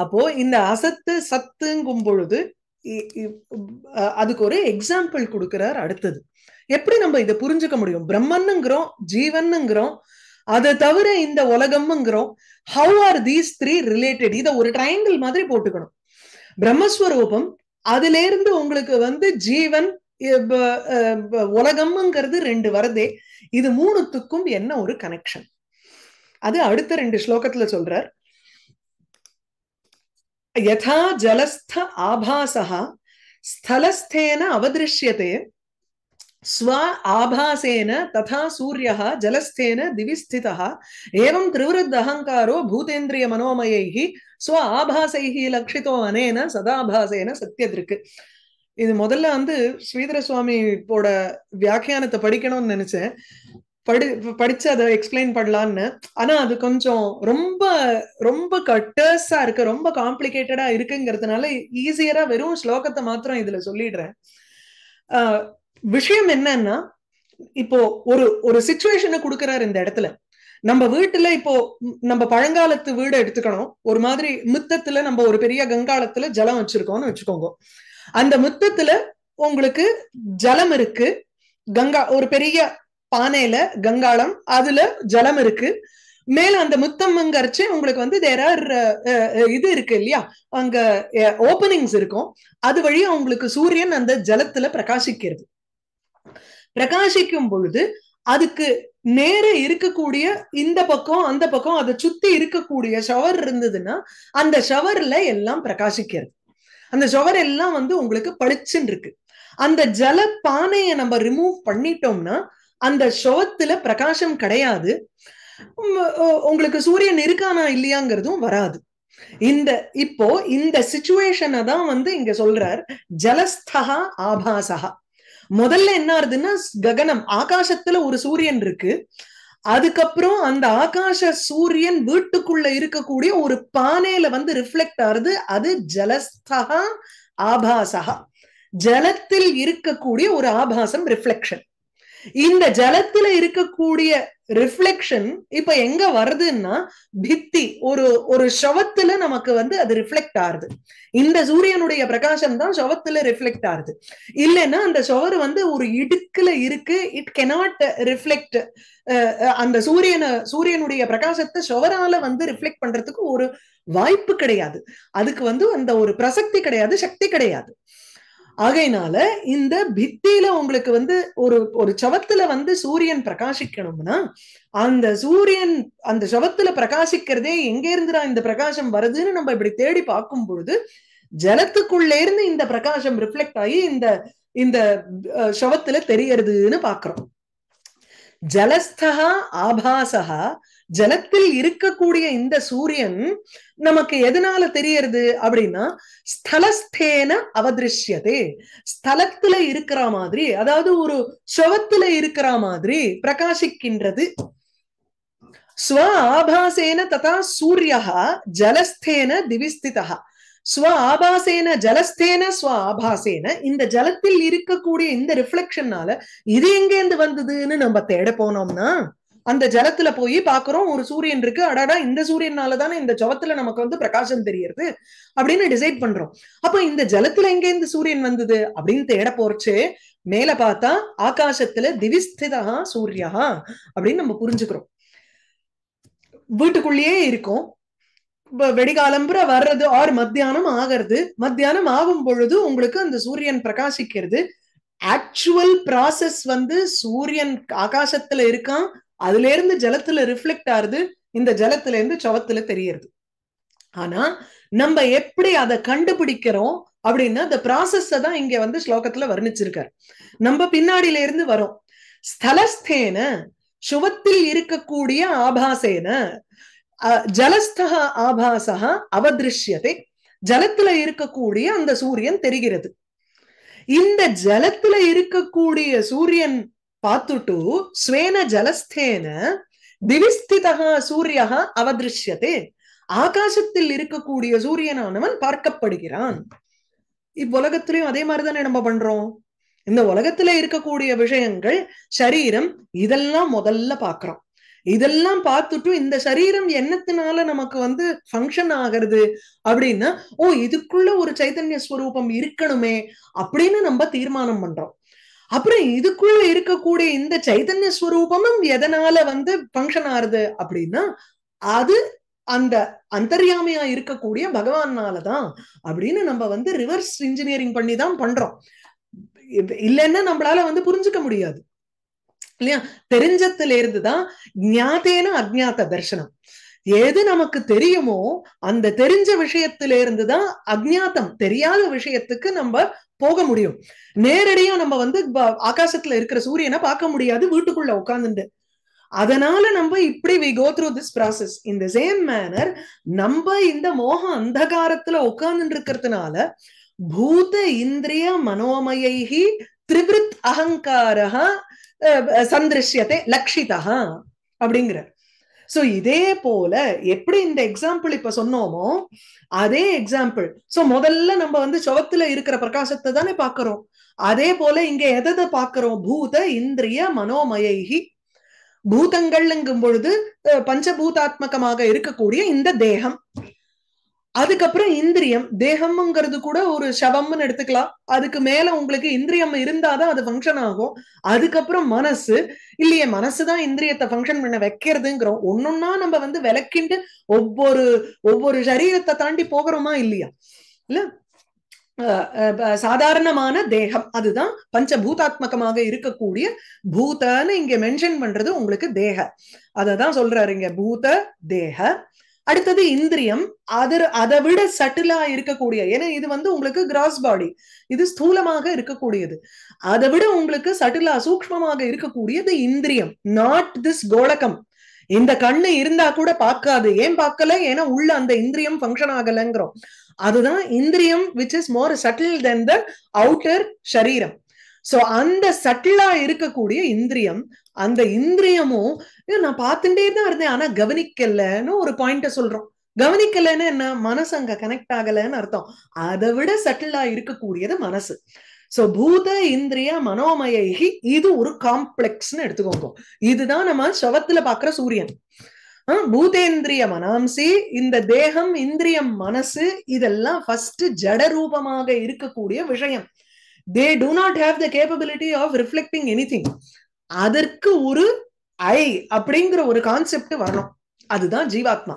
அப்போ இந்த அசத்து சத்துங்கும் பொழுது அதுக்கு ஒரு எக்ஸாம்பிள் கொடுக்கிறார் அடுத்தது எப்படி நம்ம இதை புரிஞ்சுக்க முடியும் பிரம்மன்னுங்கிறோம் ஜீவன்னுங்கிறோம் அதை தவிர இந்த உலகம்ங்கிறோம் how are these three related இதை ஒரு ட்ரையாங்கிள் மாதிரி போட்டுக்கணும் பிரம்மஸ்வரூபம் அதுல இருந்து உங்களுக்கு வந்து ஜீவன் உலகம்ங்கிறது ரெண்டு வருதே இது மூணுத்துக்கும் என்ன ஒரு கனெக்ஷன் அது அடுத்த ரெண்டு ஸ்லோகத்துல சொல்றார் யதா ஜலஸ்த ஆபாசா ஸ்தலஸ்தேன அவதிருஷ்யத்தை ஸ்வ ஆபாசேன ததா सूर्यः ஜலஸ்தேன दिवि ஏவம் एवं त्रिवृद्ध பூதேந்திரிய भूतेन्द्रियमनोमयैः ஸ்வ ஆபாசைகி லட்சிதோ அனேன சதாபாசேன சத்தியத்திற்கு இது முதல்ல வந்து ஸ்ரீதர சுவாமியோட வியாக்கியானத்தை படிக்கணும்னு நினைச்சேன் படி படிச்சு அதை எக்ஸ்பிளைன் பண்ணலான்னு ஆனா அது கொஞ்சம் ரொம்ப ரொம்ப கட்டர்ஸா இருக்கு ரொம்ப காம்ப்ளிகேட்டடா இருக்குங்கிறதுனால ஈஸியரா வெறும் ஸ்லோகத்தை மாத்திரம் இதுல சொல்லிடுறேன் ஆஹ் விஷயம் என்னன்னா இப்போ ஒரு ஒரு சுச்சுவேஷனை கொடுக்கறாரு இந்த இடத்துல நம்ம வீட்டுல இப்போ நம்ம பழங்காலத்து வீடு எடுத்துக்கணும் ஒரு மாதிரி மித்தத்துல நம்ம ஒரு பெரிய கங்காளத்துல ஜலம் வச்சிருக்கோம்னு வச்சுக்கோங்க அந்த மித்தத்துல உங்களுக்கு ஜலம் இருக்கு கங்கா ஒரு பெரிய பானையில கங்காளம் அதுல ஜலம் இருக்கு மேல அந்த முத்தம்மங்கரைச்சு உங்களுக்கு வந்து தேர் இது இருக்கு இல்லையா அங்க ஓப்பனிங்ஸ் இருக்கும் அது வழியா உங்களுக்கு சூரியன் அந்த ஜலத்துல பிரகாசிக்கிறது பிரகாசிக்கும் பொழுது அதுக்கு நேர இருக்கக்கூடிய இந்த பக்கம் அந்த பக்கம் அதை சுத்தி இருக்கக்கூடிய ஷவர் இருந்ததுன்னா அந்த ஷவர்ல எல்லாம் பிரகாசிக்கிறது அந்த ஷவர் எல்லாம் வந்து உங்களுக்கு பளிச்சுன்னு இருக்கு அந்த ஜல பானையை நம்ம ரிமூவ் பண்ணிட்டோம்னா அந்த ஷவத்துல பிரகாசம் கிடையாது உங்களுக்கு சூரியன் இருக்கானா இல்லையாங்கிறதும் வராது இந்த இப்போ இந்த சிச்சுவேஷனை தான் வந்து இங்க சொல்றார் ஜலஸ்தகா ஆபாசகா முதல்ல என்ன ஆகுதுன்னா ககனம் ஆகாசத்துல ஒரு சூரியன் இருக்கு அதுக்கப்புறம் அந்த ஆகாச சூரியன் வீட்டுக்குள்ள இருக்கக்கூடிய ஒரு பானையில வந்து ரிஃப்ளெக்ட் ஆகுது அது ஜலஸ்தகா ஆபாசகா ஜலத்தில் இருக்கக்கூடிய ஒரு ஆபாசம் ரிஃப்ளெக்ஷன் இந்த ஜலத்துல இருக்கக்கூடிய ரிஃப்ளெக்ஷன் இப்ப எங்க வருதுன்னா பித்தி ஒரு ஒரு சவத்துல நமக்கு வந்து அது ரிஃப்ளெக்ட் ஆகுது இந்த சூரியனுடைய பிரகாசம் தான் சவத்துல ரிஃப்ளெக்ட் ஆகுது இல்லைன்னா அந்த சவர் வந்து ஒரு இடுக்குல இருக்கு இட் கெனாட் ரிஃப்ளெக்ட் அந்த சூரியனை சூரியனுடைய பிரகாசத்தை சவரால வந்து ரிஃப்ளெக்ட் பண்றதுக்கு ஒரு வாய்ப்பு கிடையாது அதுக்கு வந்து அந்த ஒரு பிரசக்தி கிடையாது சக்தி கிடையாது ஆகையினால இந்த பித்தியில உங்களுக்கு வந்து ஒரு ஒரு சவத்துல வந்து சூரியன் பிரகாசிக்கணும்னா அந்த சூரியன் அந்த சவத்துல பிரகாசிக்கிறதே எங்க இருந்துடா இந்த பிரகாசம் வருதுன்னு நம்ம இப்படி தேடி பார்க்கும் பொழுது ஜலத்துக்குள்ளே இருந்து இந்த பிரகாசம் ரிஃப்ளெக்ட் ஆகி இந்த இந்த சவத்துல தெரியறதுன்னு பாக்குறோம் ஜலஸ்தகா ஆபாசகா ஜலத்தில் இருக்கக்கூடிய இந்த சூரியன் நமக்கு எதனால தெரியறது அப்படின்னா ஸ்தலஸ்தேன அவதிருஷ்யதே ஸ்தலத்துல இருக்கிற மாதிரி அதாவது ஒரு சுவத்துல இருக்கிற மாதிரி பிரகாசிக்கின்றது ஸ்வ ஆபாசேன ததா சூரியகா ஜலஸ்தேன திவிஸ்திதா ஸ்வ ஆபாசேன ஜலஸ்தேன ஸ்வ ஆபாசேன இந்த ஜலத்தில் இருக்கக்கூடிய இந்த ரிஃப்ளெக்ஷன்னால இது எங்கேருந்து வந்ததுன்னு நம்ம தேட போனோம்னா அந்த ஜலத்துல போய் பாக்குறோம் ஒரு சூரியன் இருக்கு அடாடா இந்த சூரியனால தானே இந்த ஜபத்துல நமக்கு வந்து பிரகாசம் தெரியறது அப்படின்னு டிசைட் பண்றோம் அப்ப இந்த ஜலத்துல எங்க இந்த சூரியன் வந்தது அப்படின்னு தேட போறச்சு மேல பார்த்தா ஆகாசத்துல திவிஸ்திதா சூர்யா அப்படின்னு நம்ம புரிஞ்சுக்கிறோம் வீட்டுக்குள்ளேயே இருக்கும் வெடிகாலம்புற வர்றது ஆர் மத்தியானம் ஆகிறது மத்தியானம் ஆகும் பொழுது உங்களுக்கு அந்த சூரியன் பிரகாசிக்கிறது ஆக்சுவல் ப்ராசஸ் வந்து சூரியன் ஆகாசத்துல இருக்கான் அதுல இருந்து ஜலத்துல ரிஃப்ளெக்ட் ஆறுது இந்த ஜலத்துல இருந்து சவத்துல தெரியறது ஆனா நம்ம எப்படி அதை கண்டுபிடிக்கிறோம் அப்படின்னா அந்த ப்ராசஸ தான் இங்க வந்து ஸ்லோகத்துல வர்ணிச்சிருக்காரு நம்ம பின்னாடியில இருந்து வரும் ஸ்தலஸ்தேன சுவத்தில் இருக்கக்கூடிய ஆபாசேன ஜலஸ்தக ஆபாசா அவதிருஷ்யத்தை ஜலத்துல இருக்கக்கூடிய அந்த சூரியன் தெரிகிறது இந்த ஜலத்துல இருக்கக்கூடிய சூரியன் பார்த்துட்டு ஸ்வேன ஜலஸ்தேன திவிஸ்திதா சூரியா அவதிருஷ்யத்தே ஆகாசத்தில் இருக்கக்கூடிய சூரியனானவன் பார்க்கப்படுகிறான் இவ்வுலகத்திலையும் அதே மாதிரிதானே நம்ம பண்றோம் இந்த உலகத்துல இருக்கக்கூடிய விஷயங்கள் சரீரம் இதெல்லாம் முதல்ல பாக்குறோம் இதெல்லாம் பார்த்துட்டும் இந்த சரீரம் என்னத்தினால நமக்கு வந்து ஃபங்க்ஷன் ஆகிறது அப்படின்னா ஓ இதுக்குள்ள ஒரு சைத்தன்ய ஸ்வரூபம் இருக்கணுமே அப்படின்னு நம்ம தீர்மானம் பண்றோம் அப்புறம் இதுக்குள்ள இருக்கக்கூடிய இந்த சைத்தன்ய ஸ்வரூபமும் எதனால வந்து ஃபங்க்ஷன் ஆறுது அப்படின்னா அது அந்த அந்தர்யாமையா இருக்கக்கூடிய பகவானாலதான் அப்படின்னு நம்ம வந்து ரிவர்ஸ் இன்ஜினியரிங் பண்ணி தான் பண்றோம் இல்லைன்னா நம்மளால வந்து புரிஞ்சுக்க முடியாது இல்லையா தெரிஞ்சத்துல இருந்துதான் ஞாதேன அஜ்ஞாத தர்சனம் எது நமக்கு தெரியுமோ அந்த தெரிஞ்ச விஷயத்துல இருந்துதான் அஜ்ஞாத்தம் தெரியாத விஷயத்துக்கு நம்ம போக முடியும் நேரடியா நம்ம வந்து ஆகாசத்துல இருக்கிற சூரியனை பார்க்க முடியாது வீட்டுக்குள்ள உட்காந்துட்டு அதனால நம்ம இப்படி we go through this process இந்த சேம் மேனர் நம்ம இந்த மோக அந்தகாரத்துல உட்காந்துட்டு இருக்கிறதுனால பூத இந்திரிய மனோமயி திரிவிருத் அகங்காரா சந்திருஷ்யத்தை லக்ஷிதா அப்படிங்கிறார் சோ இதே போல எப்படி இந்த எக்ஸாம்பிள் இப்ப சொன்னோமோ அதே எக்ஸாம்பிள் சோ முதல்ல நம்ம வந்து சுவத்துல இருக்கிற பிரகாசத்தை தானே பாக்குறோம் அதே போல இங்க எதை பாக்குறோம் பூத இந்திரிய மனோமயி பூதங்கள்ங்கும் பொழுது பஞ்சபூதாத்மகமாக இருக்கக்கூடிய இந்த தேகம் அதுக்கப்புறம் இந்திரியம் தேகம்ங்கிறது கூட ஒரு சவம்னு எடுத்துக்கலாம் அதுக்கு மேல உங்களுக்கு இந்திரியம் இருந்தாதான் அது ஃபங்க்ஷன் ஆகும் அதுக்கப்புறம் மனசு இல்லையே மனசுதான் இந்திரியத்தை ஃபங்க்ஷன் பண்ண வைக்கிறதுங்கிறோம் ஒன்னொன்னா நம்ம வந்து விளக்கிண்டு ஒவ்வொரு ஒவ்வொரு சரீரத்தை தாண்டி போகிறோமா இல்லையா இல்ல சாதாரணமான தேகம் அதுதான் பஞ்சபூதாத்மகமாக இருக்கக்கூடிய பூதன்னு இங்க மென்ஷன் பண்றது உங்களுக்கு தேக அததான் சொல்றாரு இங்க பூத தேக அடுத்தது இந்திரியம் அதர் அதை விட சட்டிலா இருக்கக்கூடிய ஏன்னா இது வந்து உங்களுக்கு கிராஸ் பாடி இது ஸ்தூலமாக இருக்கக்கூடியது அதை விட உங்களுக்கு சட்டிலா சூக்மமாக இருக்கக்கூடியது இந்திரியம் நாட் திஸ் கோலகம் இந்த கண்ணு இருந்தா கூட பார்க்காது ஏன் பார்க்கல ஏன்னா உள்ள அந்த இந்திரியம் ஃபங்க்ஷன் ஆகலைங்கிறோம் அதுதான் இந்திரியம் which is more subtle than the outer சரீரம் சோ அந்த சட்டிலா இருக்கக்கூடிய இந்திரியம் அந்த இந்திரியமும் நான் பார்த்துட்டே தான் இருந்தேன் ஆனா கவனிக்கலன்னு ஒரு பாயிண்ட சொல்றோம் கவனிக்கலன்னு என்ன மனசு அங்க கனெக்ட் ஆகலன்னு அர்த்தம் அதை விட சட்டிலா இருக்கக்கூடியது மனசு சோ பூத இந்திரிய மனோமயகி இது ஒரு காம்ப்ளெக்ஸ்னு எடுத்துக்கோங்க இதுதான் நம்ம சவத்துல பாக்குற சூரியன் பூதேந்திரிய மனாம்சி இந்த தேகம் இந்திரியம் மனசு இதெல்லாம் ஃபர்ஸ்ட் ஜட ரூபமாக இருக்கக்கூடிய விஷயம் they do not have the capability of reflecting anything அதற்கு ஒரு ஐ அப்படிங்கிற ஒரு கான்செப்ட் வரணும் அதுதான் ஜீவாத்மா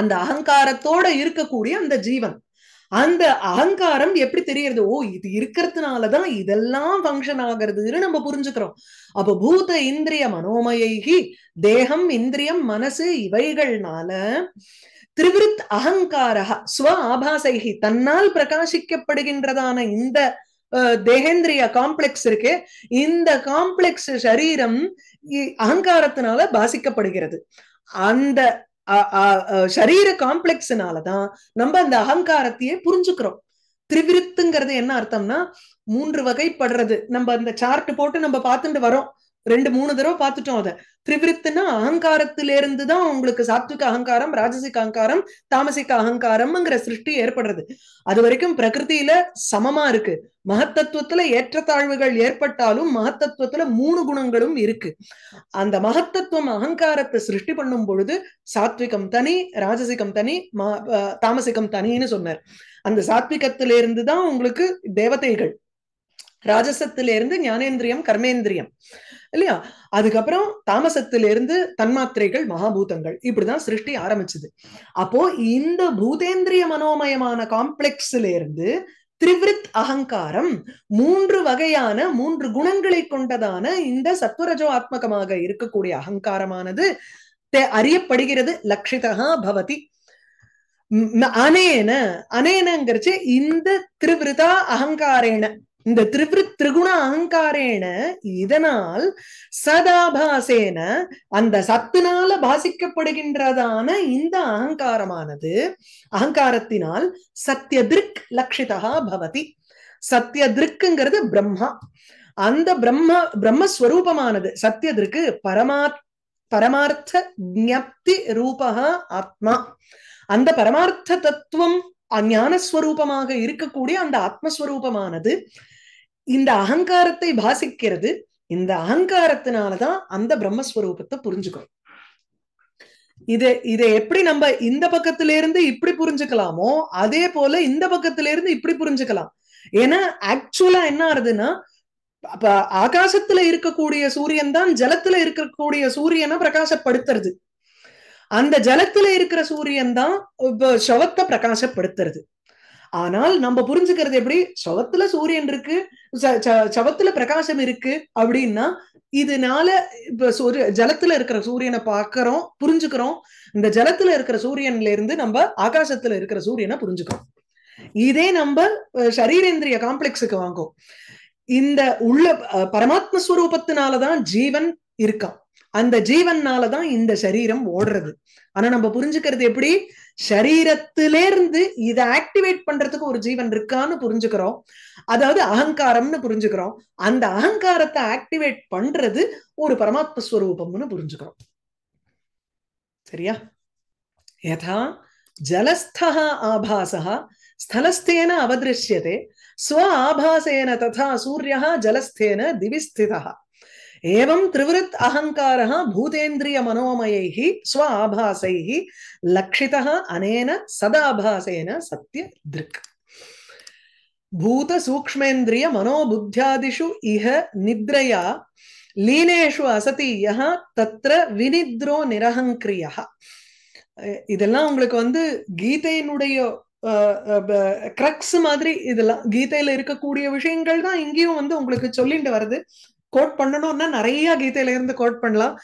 அந்த அகங்காரத்தோட இருக்கக்கூடிய அந்த ஜீவன் அந்த அகங்காரம் எப்படி தெரியறது ஓ இது இருக்கிறதுனாலதான் இதெல்லாம் ஃபங்க்ஷன் ஆகிறதுன்னு நம்ம புரிஞ்சுக்கிறோம் அப்ப பூத இந்திரிய மனோமயகி தேகம் இந்திரியம் மனசு இவைகள்னால திருவிருத் அகங்காரா ஸ்வ ஆபாசைகி தன்னால் பிரகாசிக்கப்படுகின்றதான இந்த தேகேந்திரிய காம்ப்ளெக்ஸ் இருக்கு இந்த காம்ப்ளெக்ஸ் சரீரம் அகங்காரத்தினால பாசிக்கப்படுகிறது அந்த சரீர காம்ப்ளெக்ஸ்னாலதான் நம்ம அந்த அகங்காரத்தையே புரிஞ்சுக்கிறோம் திரிவிருத்துங்கிறது என்ன அர்த்தம்னா மூன்று வகைப்படுறது நம்ம அந்த சார்ட் போட்டு நம்ம பார்த்துட்டு வரோம் ரெண்டு மூணு தடவை பார்த்துட்டோம் அதை திரிவிருத்தினா அகங்காரத்திலிருந்து இருந்துதான் உங்களுக்கு சாத்விக அகங்காரம் ராஜசிக அகங்காரம் தாமசிக அகங்காரம்ங்கிற சிருஷ்டி ஏற்படுறது அது வரைக்கும் பிரகிருதியில சமமா இருக்கு மகத்தத்துவத்துல ஏற்றத்தாழ்வுகள் ஏற்பட்டாலும் மகத்தத்துவத்துல மூணு குணங்களும் இருக்கு அந்த மகத்தத்துவம் அகங்காரத்தை சிருஷ்டி பண்ணும் பொழுது சாத்விகம் தனி ராஜசிகம் தனி தாமசிகம் தனின்னு சொன்னார் அந்த சாத்விகத்திலிருந்து தான் உங்களுக்கு தேவதைகள் ராஜசத்துல இருந்து ஞானேந்திரியம் கர்மேந்திரியம் இல்லையா அதுக்கப்புறம் தாமசத்துல இருந்து தன்மாத்திரைகள் மகாபூதங்கள் இப்படிதான் சிருஷ்டி ஆரம்பிச்சது அப்போ இந்த பூதேந்திரிய மனோமயமான காம்ப்ளெக்ஸ்ல இருந்து திரிவிருத் அகங்காரம் மூன்று வகையான மூன்று குணங்களை கொண்டதான இந்த சத்வரஜோ ஆத்மகமாக இருக்கக்கூடிய அகங்காரமானது அறியப்படுகிறது லக்ஷிதகா பவதி அனேன அனேனங்கிறச்சு இந்த திருவிருதா அகங்காரேன இந்த திரிபு திரிகுண அகங்காரேன இதனால் சதாபாசேன அந்த சத்தினால பாசிக்கப்படுகின்றதான இந்த அகங்காரமானது அகங்காரத்தினால் திருக் லட்சிதா பவதி திருக்குங்கிறது பிரம்மா அந்த பிரம்ம பிரம்மஸ்வரூபமானது திருக்கு பரமாத் பரமார்த்த ஜப்தி ரூபா ஆத்மா அந்த பரமார்த்த தத்துவம் ஞானஸ்வரூபமாக இருக்கக்கூடிய அந்த ஆத்மஸ்வரூபமானது இந்த அகங்காரத்தை பாசிக்கிறது இந்த அகங்காரத்தினாலதான் அந்த பிரம்மஸ்வரூபத்தை புரிஞ்சுக்கணும் இதை இதை எப்படி நம்ம இந்த பக்கத்துல இருந்து இப்படி புரிஞ்சுக்கலாமோ அதே போல இந்த பக்கத்துல இருந்து இப்படி புரிஞ்சுக்கலாம் ஏன்னா ஆக்சுவலா என்ன ஆறுதுன்னா அப்ப ஆகாசத்துல இருக்கக்கூடிய சூரியன் தான் ஜலத்துல இருக்கக்கூடிய சூரியனை பிரகாசப்படுத்துறது அந்த ஜலத்துல இருக்கிற சூரியன் தான் சவத்தை பிரகாசப்படுத்துறது ஆனால் நம்ம புரிஞ்சுக்கிறது எப்படி சவத்துல சூரியன் இருக்கு சவத்துல பிரகாசம் இருக்கு அப்படின்னா இதனால இப்ப சூரிய ஜலத்துல இருக்கிற சூரியனை பாக்குறோம் புரிஞ்சுக்கிறோம் இந்த ஜலத்துல இருக்கிற சூரியன்ல இருந்து நம்ம ஆகாசத்துல இருக்கிற சூரியனை புரிஞ்சுக்கிறோம் இதே நம்ம சரீரேந்திரிய காம்ப்ளெக்ஸுக்கு வாங்கும் இந்த உள்ள பரமாத்ம ஸ்வரூபத்தினாலதான் ஜீவன் இருக்கான் அந்த ஜீவன்னாலதான் இந்த சரீரம் ஓடுறது ஆனா நம்ம புரிஞ்சுக்கிறது எப்படி சரீரத்திலேருந்து இதை ஆக்டிவேட் பண்றதுக்கு ஒரு ஜீவன் இருக்கான்னு புரிஞ்சுக்கிறோம் அதாவது அகங்காரம்னு புரிஞ்சுக்கிறோம் அந்த அகங்காரத்தை ஆக்டிவேட் பண்றது ஒரு பரமாத்ம ஸ்வரூபம்னு புரிஞ்சுக்கிறோம் சரியா யதா ஜலஸ்தா ஆபாசா ஸ்தலஸ்தேன அவதிருஷ்யதே ஸ்வ ஆபாசேன ததா சூரிய ஜலஸ்தேன திவிஸ்திதா ஏவம் திரிவிருத் அகங்கார பூதேந்திரிய மனோமயை ஸ்வ ஆபாசை லட்சித அனேன சதாபாசேன சத்திய திருக் பூத சூக்மேந்திரிய மனோபுத்தியாதிஷு இஹ நித்ரயா லீனேஷு அசதி யஹ தத்ர வினித்ரோ நிரஹங்கிரியா இதெல்லாம் உங்களுக்கு வந்து கீதையினுடைய கிரக்ஸ் மாதிரி இதெல்லாம் கீதையில இருக்கக்கூடிய விஷயங்கள் தான் இங்கேயும் வந்து உங்களுக்கு சொல்லிட்டு வருது கோட் பண்ணணும்னா நிறைய கீதையில இருந்து கோட் பண்ணலாம்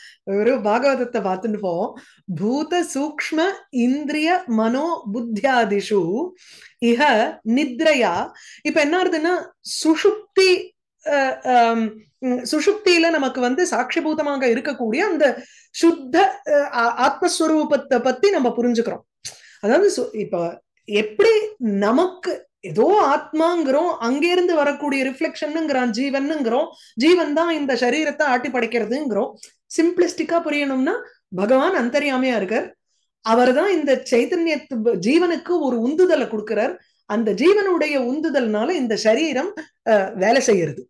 ஒரு பாகவதத்தை பார்த்துட்டு போவோம் பூத சூக்ம இந்திரிய மனோ புத்தியாதிஷு இஹ நித்ரையா இப்ப என்ன ஆகுதுன்னா சுஷுப்தி சுஷுப்தியில நமக்கு வந்து சாட்சிபூதமாக இருக்கக்கூடிய அந்த சுத்த ஆத்மஸ்வரூபத்தை பத்தி நம்ம புரிஞ்சுக்கிறோம் அதாவது இப்ப எப்படி நமக்கு ஏதோ ஆத்மாங்கிறோம் அங்கிருந்து வரக்கூடிய ரிஃப்ளெக்ஷனுங்கிறான் ஜீவன்ங்கிறோம் ஜீவன் தான் இந்த சரீரத்தை ஆட்டி படைக்கிறதுங்கிறோம் சிம்பிளிஸ்டிக்கா புரியணும்னா பகவான் அந்தரியாமையா இருக்கார் அவர் தான் இந்த சைத்தன்யத்து ஜீவனுக்கு ஒரு உந்துதலை கொடுக்கிறார் அந்த ஜீவனுடைய உந்துதல்னால இந்த சரீரம் வேலை செய்யறது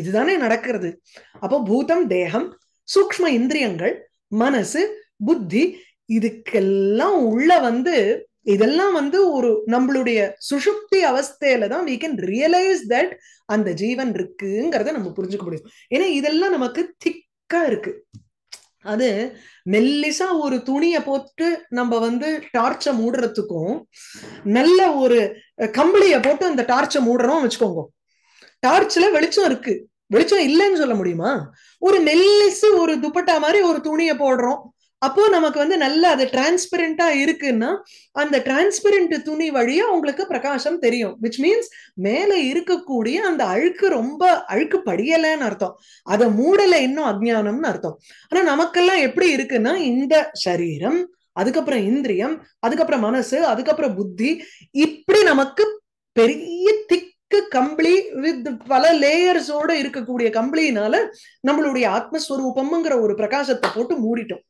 இதுதானே நடக்கிறது அப்போ பூதம் தேகம் சூக்ம இந்திரியங்கள் மனசு புத்தி இதுக்கெல்லாம் உள்ள வந்து இதெல்லாம் வந்து ஒரு நம்மளுடைய சுஷுப்தி அவஸ்தையில தான் வி கேன் ரியலைஸ் தட் அந்த ஜீவன் இருக்குங்கிறத நம்ம புரிஞ்சுக்க முடியும் ஏன்னா இதெல்லாம் நமக்கு திக்கா இருக்கு அது மெல்லிசா ஒரு துணியை போட்டு நம்ம வந்து டார்ச்சை மூடுறதுக்கும் நல்ல ஒரு கம்பளிய போட்டு அந்த டார்ச்சை மூடுறோம் வச்சுக்கோங்க டார்ச்ல வெளிச்சம் இருக்கு வெளிச்சம் இல்லைன்னு சொல்ல முடியுமா ஒரு மெல்லிசு ஒரு துப்பட்டா மாதிரி ஒரு துணியை போடுறோம் அப்போ நமக்கு வந்து நல்லா அது டிரான்ஸ்பெரண்டா இருக்குன்னா அந்த டிரான்ஸ்பெரண்ட் துணி வழியா உங்களுக்கு பிரகாசம் தெரியும் விச் மீன்ஸ் மேல இருக்கக்கூடிய அந்த அழுக்கு ரொம்ப அழுக்கு படியலைன்னு அர்த்தம் அதை மூடல இன்னும் அஜ்ஞானம்னு அர்த்தம் ஆனா நமக்கெல்லாம் எப்படி இருக்குன்னா இந்த சரீரம் அதுக்கப்புறம் இந்திரியம் அதுக்கப்புறம் மனசு அதுக்கப்புறம் புத்தி இப்படி நமக்கு பெரிய திக்கு கம்பளி வித் பல லேயர்ஸோட இருக்கக்கூடிய கம்பளினால நம்மளுடைய ஆத்மஸ்வரூபம்ங்கிற ஒரு பிரகாசத்தை போட்டு மூடிட்டோம்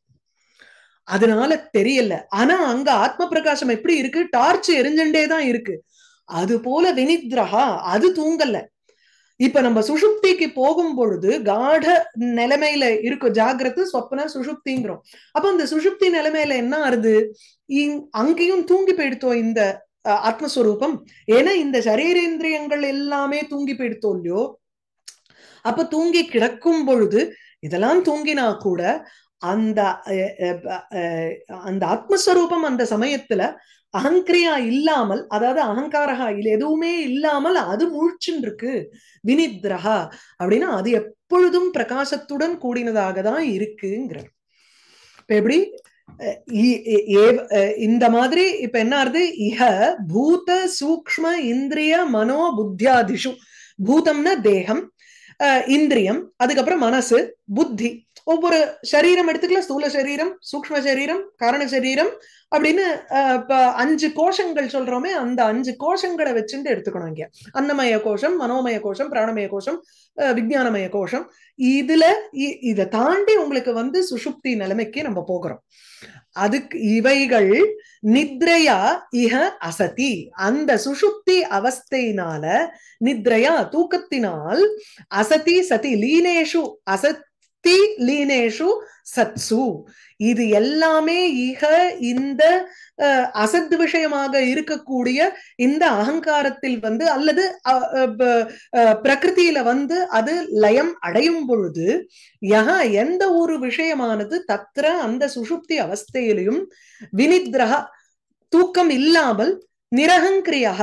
அதனால தெரியல ஆனா அங்க ஆத்ம பிரகாசம் எப்படி இருக்கு டார்ச் எரிஞ்சுட்டே தான் இருக்கு அது போல வினித்ரஹா அது தூங்கல இப்ப நம்ம சுஷுப்திக்கு போகும் பொழுது காட நிலைமையில இருக்கும் ஜாகிரத்து சொப்பன சுஷுப்திங்கிறோம் அப்ப அந்த சுஷுப்தி நிலைமையில என்ன ஆறுது அங்கேயும் தூங்கி போயிடுத்தோம் இந்த ஆத்மஸ்வரூபம் ஏன்னா இந்த சரீரேந்திரியங்கள் எல்லாமே தூங்கி போயிடுத்தோம் இல்லையோ அப்ப தூங்கி கிடக்கும் பொழுது இதெல்லாம் தூங்கினா கூட அந்த அந்த ஆத்மஸ்வரூபம் அந்த சமயத்துல அகங்கிரியா இல்லாமல் அதாவது அகங்காரகா இல்லை எதுவுமே இல்லாமல் அது முழிச்சுன்னு இருக்கு வினித்ரஹா அப்படின்னா அது எப்பொழுதும் பிரகாசத்துடன் கூடினதாக தான் இருக்குங்கிற இப்ப எப்படி இந்த மாதிரி இப்ப என்ன ஆறுது இஹ பூத சூக்ம இந்திரிய மனோ புத்தியாதிஷு பூதம்னா தேகம் இந்திரியம் அதுக்கப்புறம் மனசு புத்தி ஒவ்வொரு சரீரம் எடுத்துக்கலாம் ஸ்தூல சரீரம் சூக்ம சரீரம் காரண சரீரம் அப்படின்னு இப்ப அஞ்சு கோஷங்கள் சொல்றோமே அந்த அஞ்சு கோஷங்களை வச்சுட்டு எடுத்துக்கணும் இங்க அன்னமய கோஷம் மனோமய கோஷம் பிராணமய கோஷம் விஜயானமய கோஷம் இதுல இதை தாண்டி உங்களுக்கு வந்து சுஷுப்தி நிலைமைக்கு நம்ம போகிறோம் அதுக்கு இவைகள் நித்ரையா இஹ அசதி அந்த சுஷுப்தி அவஸ்தையினால நித்ரையா தூக்கத்தினால் அசதி சதி லீனேஷு அசத் தி லீனேஷு சத்சு இது எல்லாமே இக இந்த அசத் விஷயமாக இருக்கக்கூடிய இந்த அகங்காரத்தில் வந்து அல்லது பிரகிருதியில வந்து அது லயம் அடையும் பொழுது யக எந்த ஒரு விஷயமானது தத்திர அந்த சுஷுப்தி அவஸ்தையிலையும் வினித்ரக தூக்கம் இல்லாமல் நிரகங்கிரியாக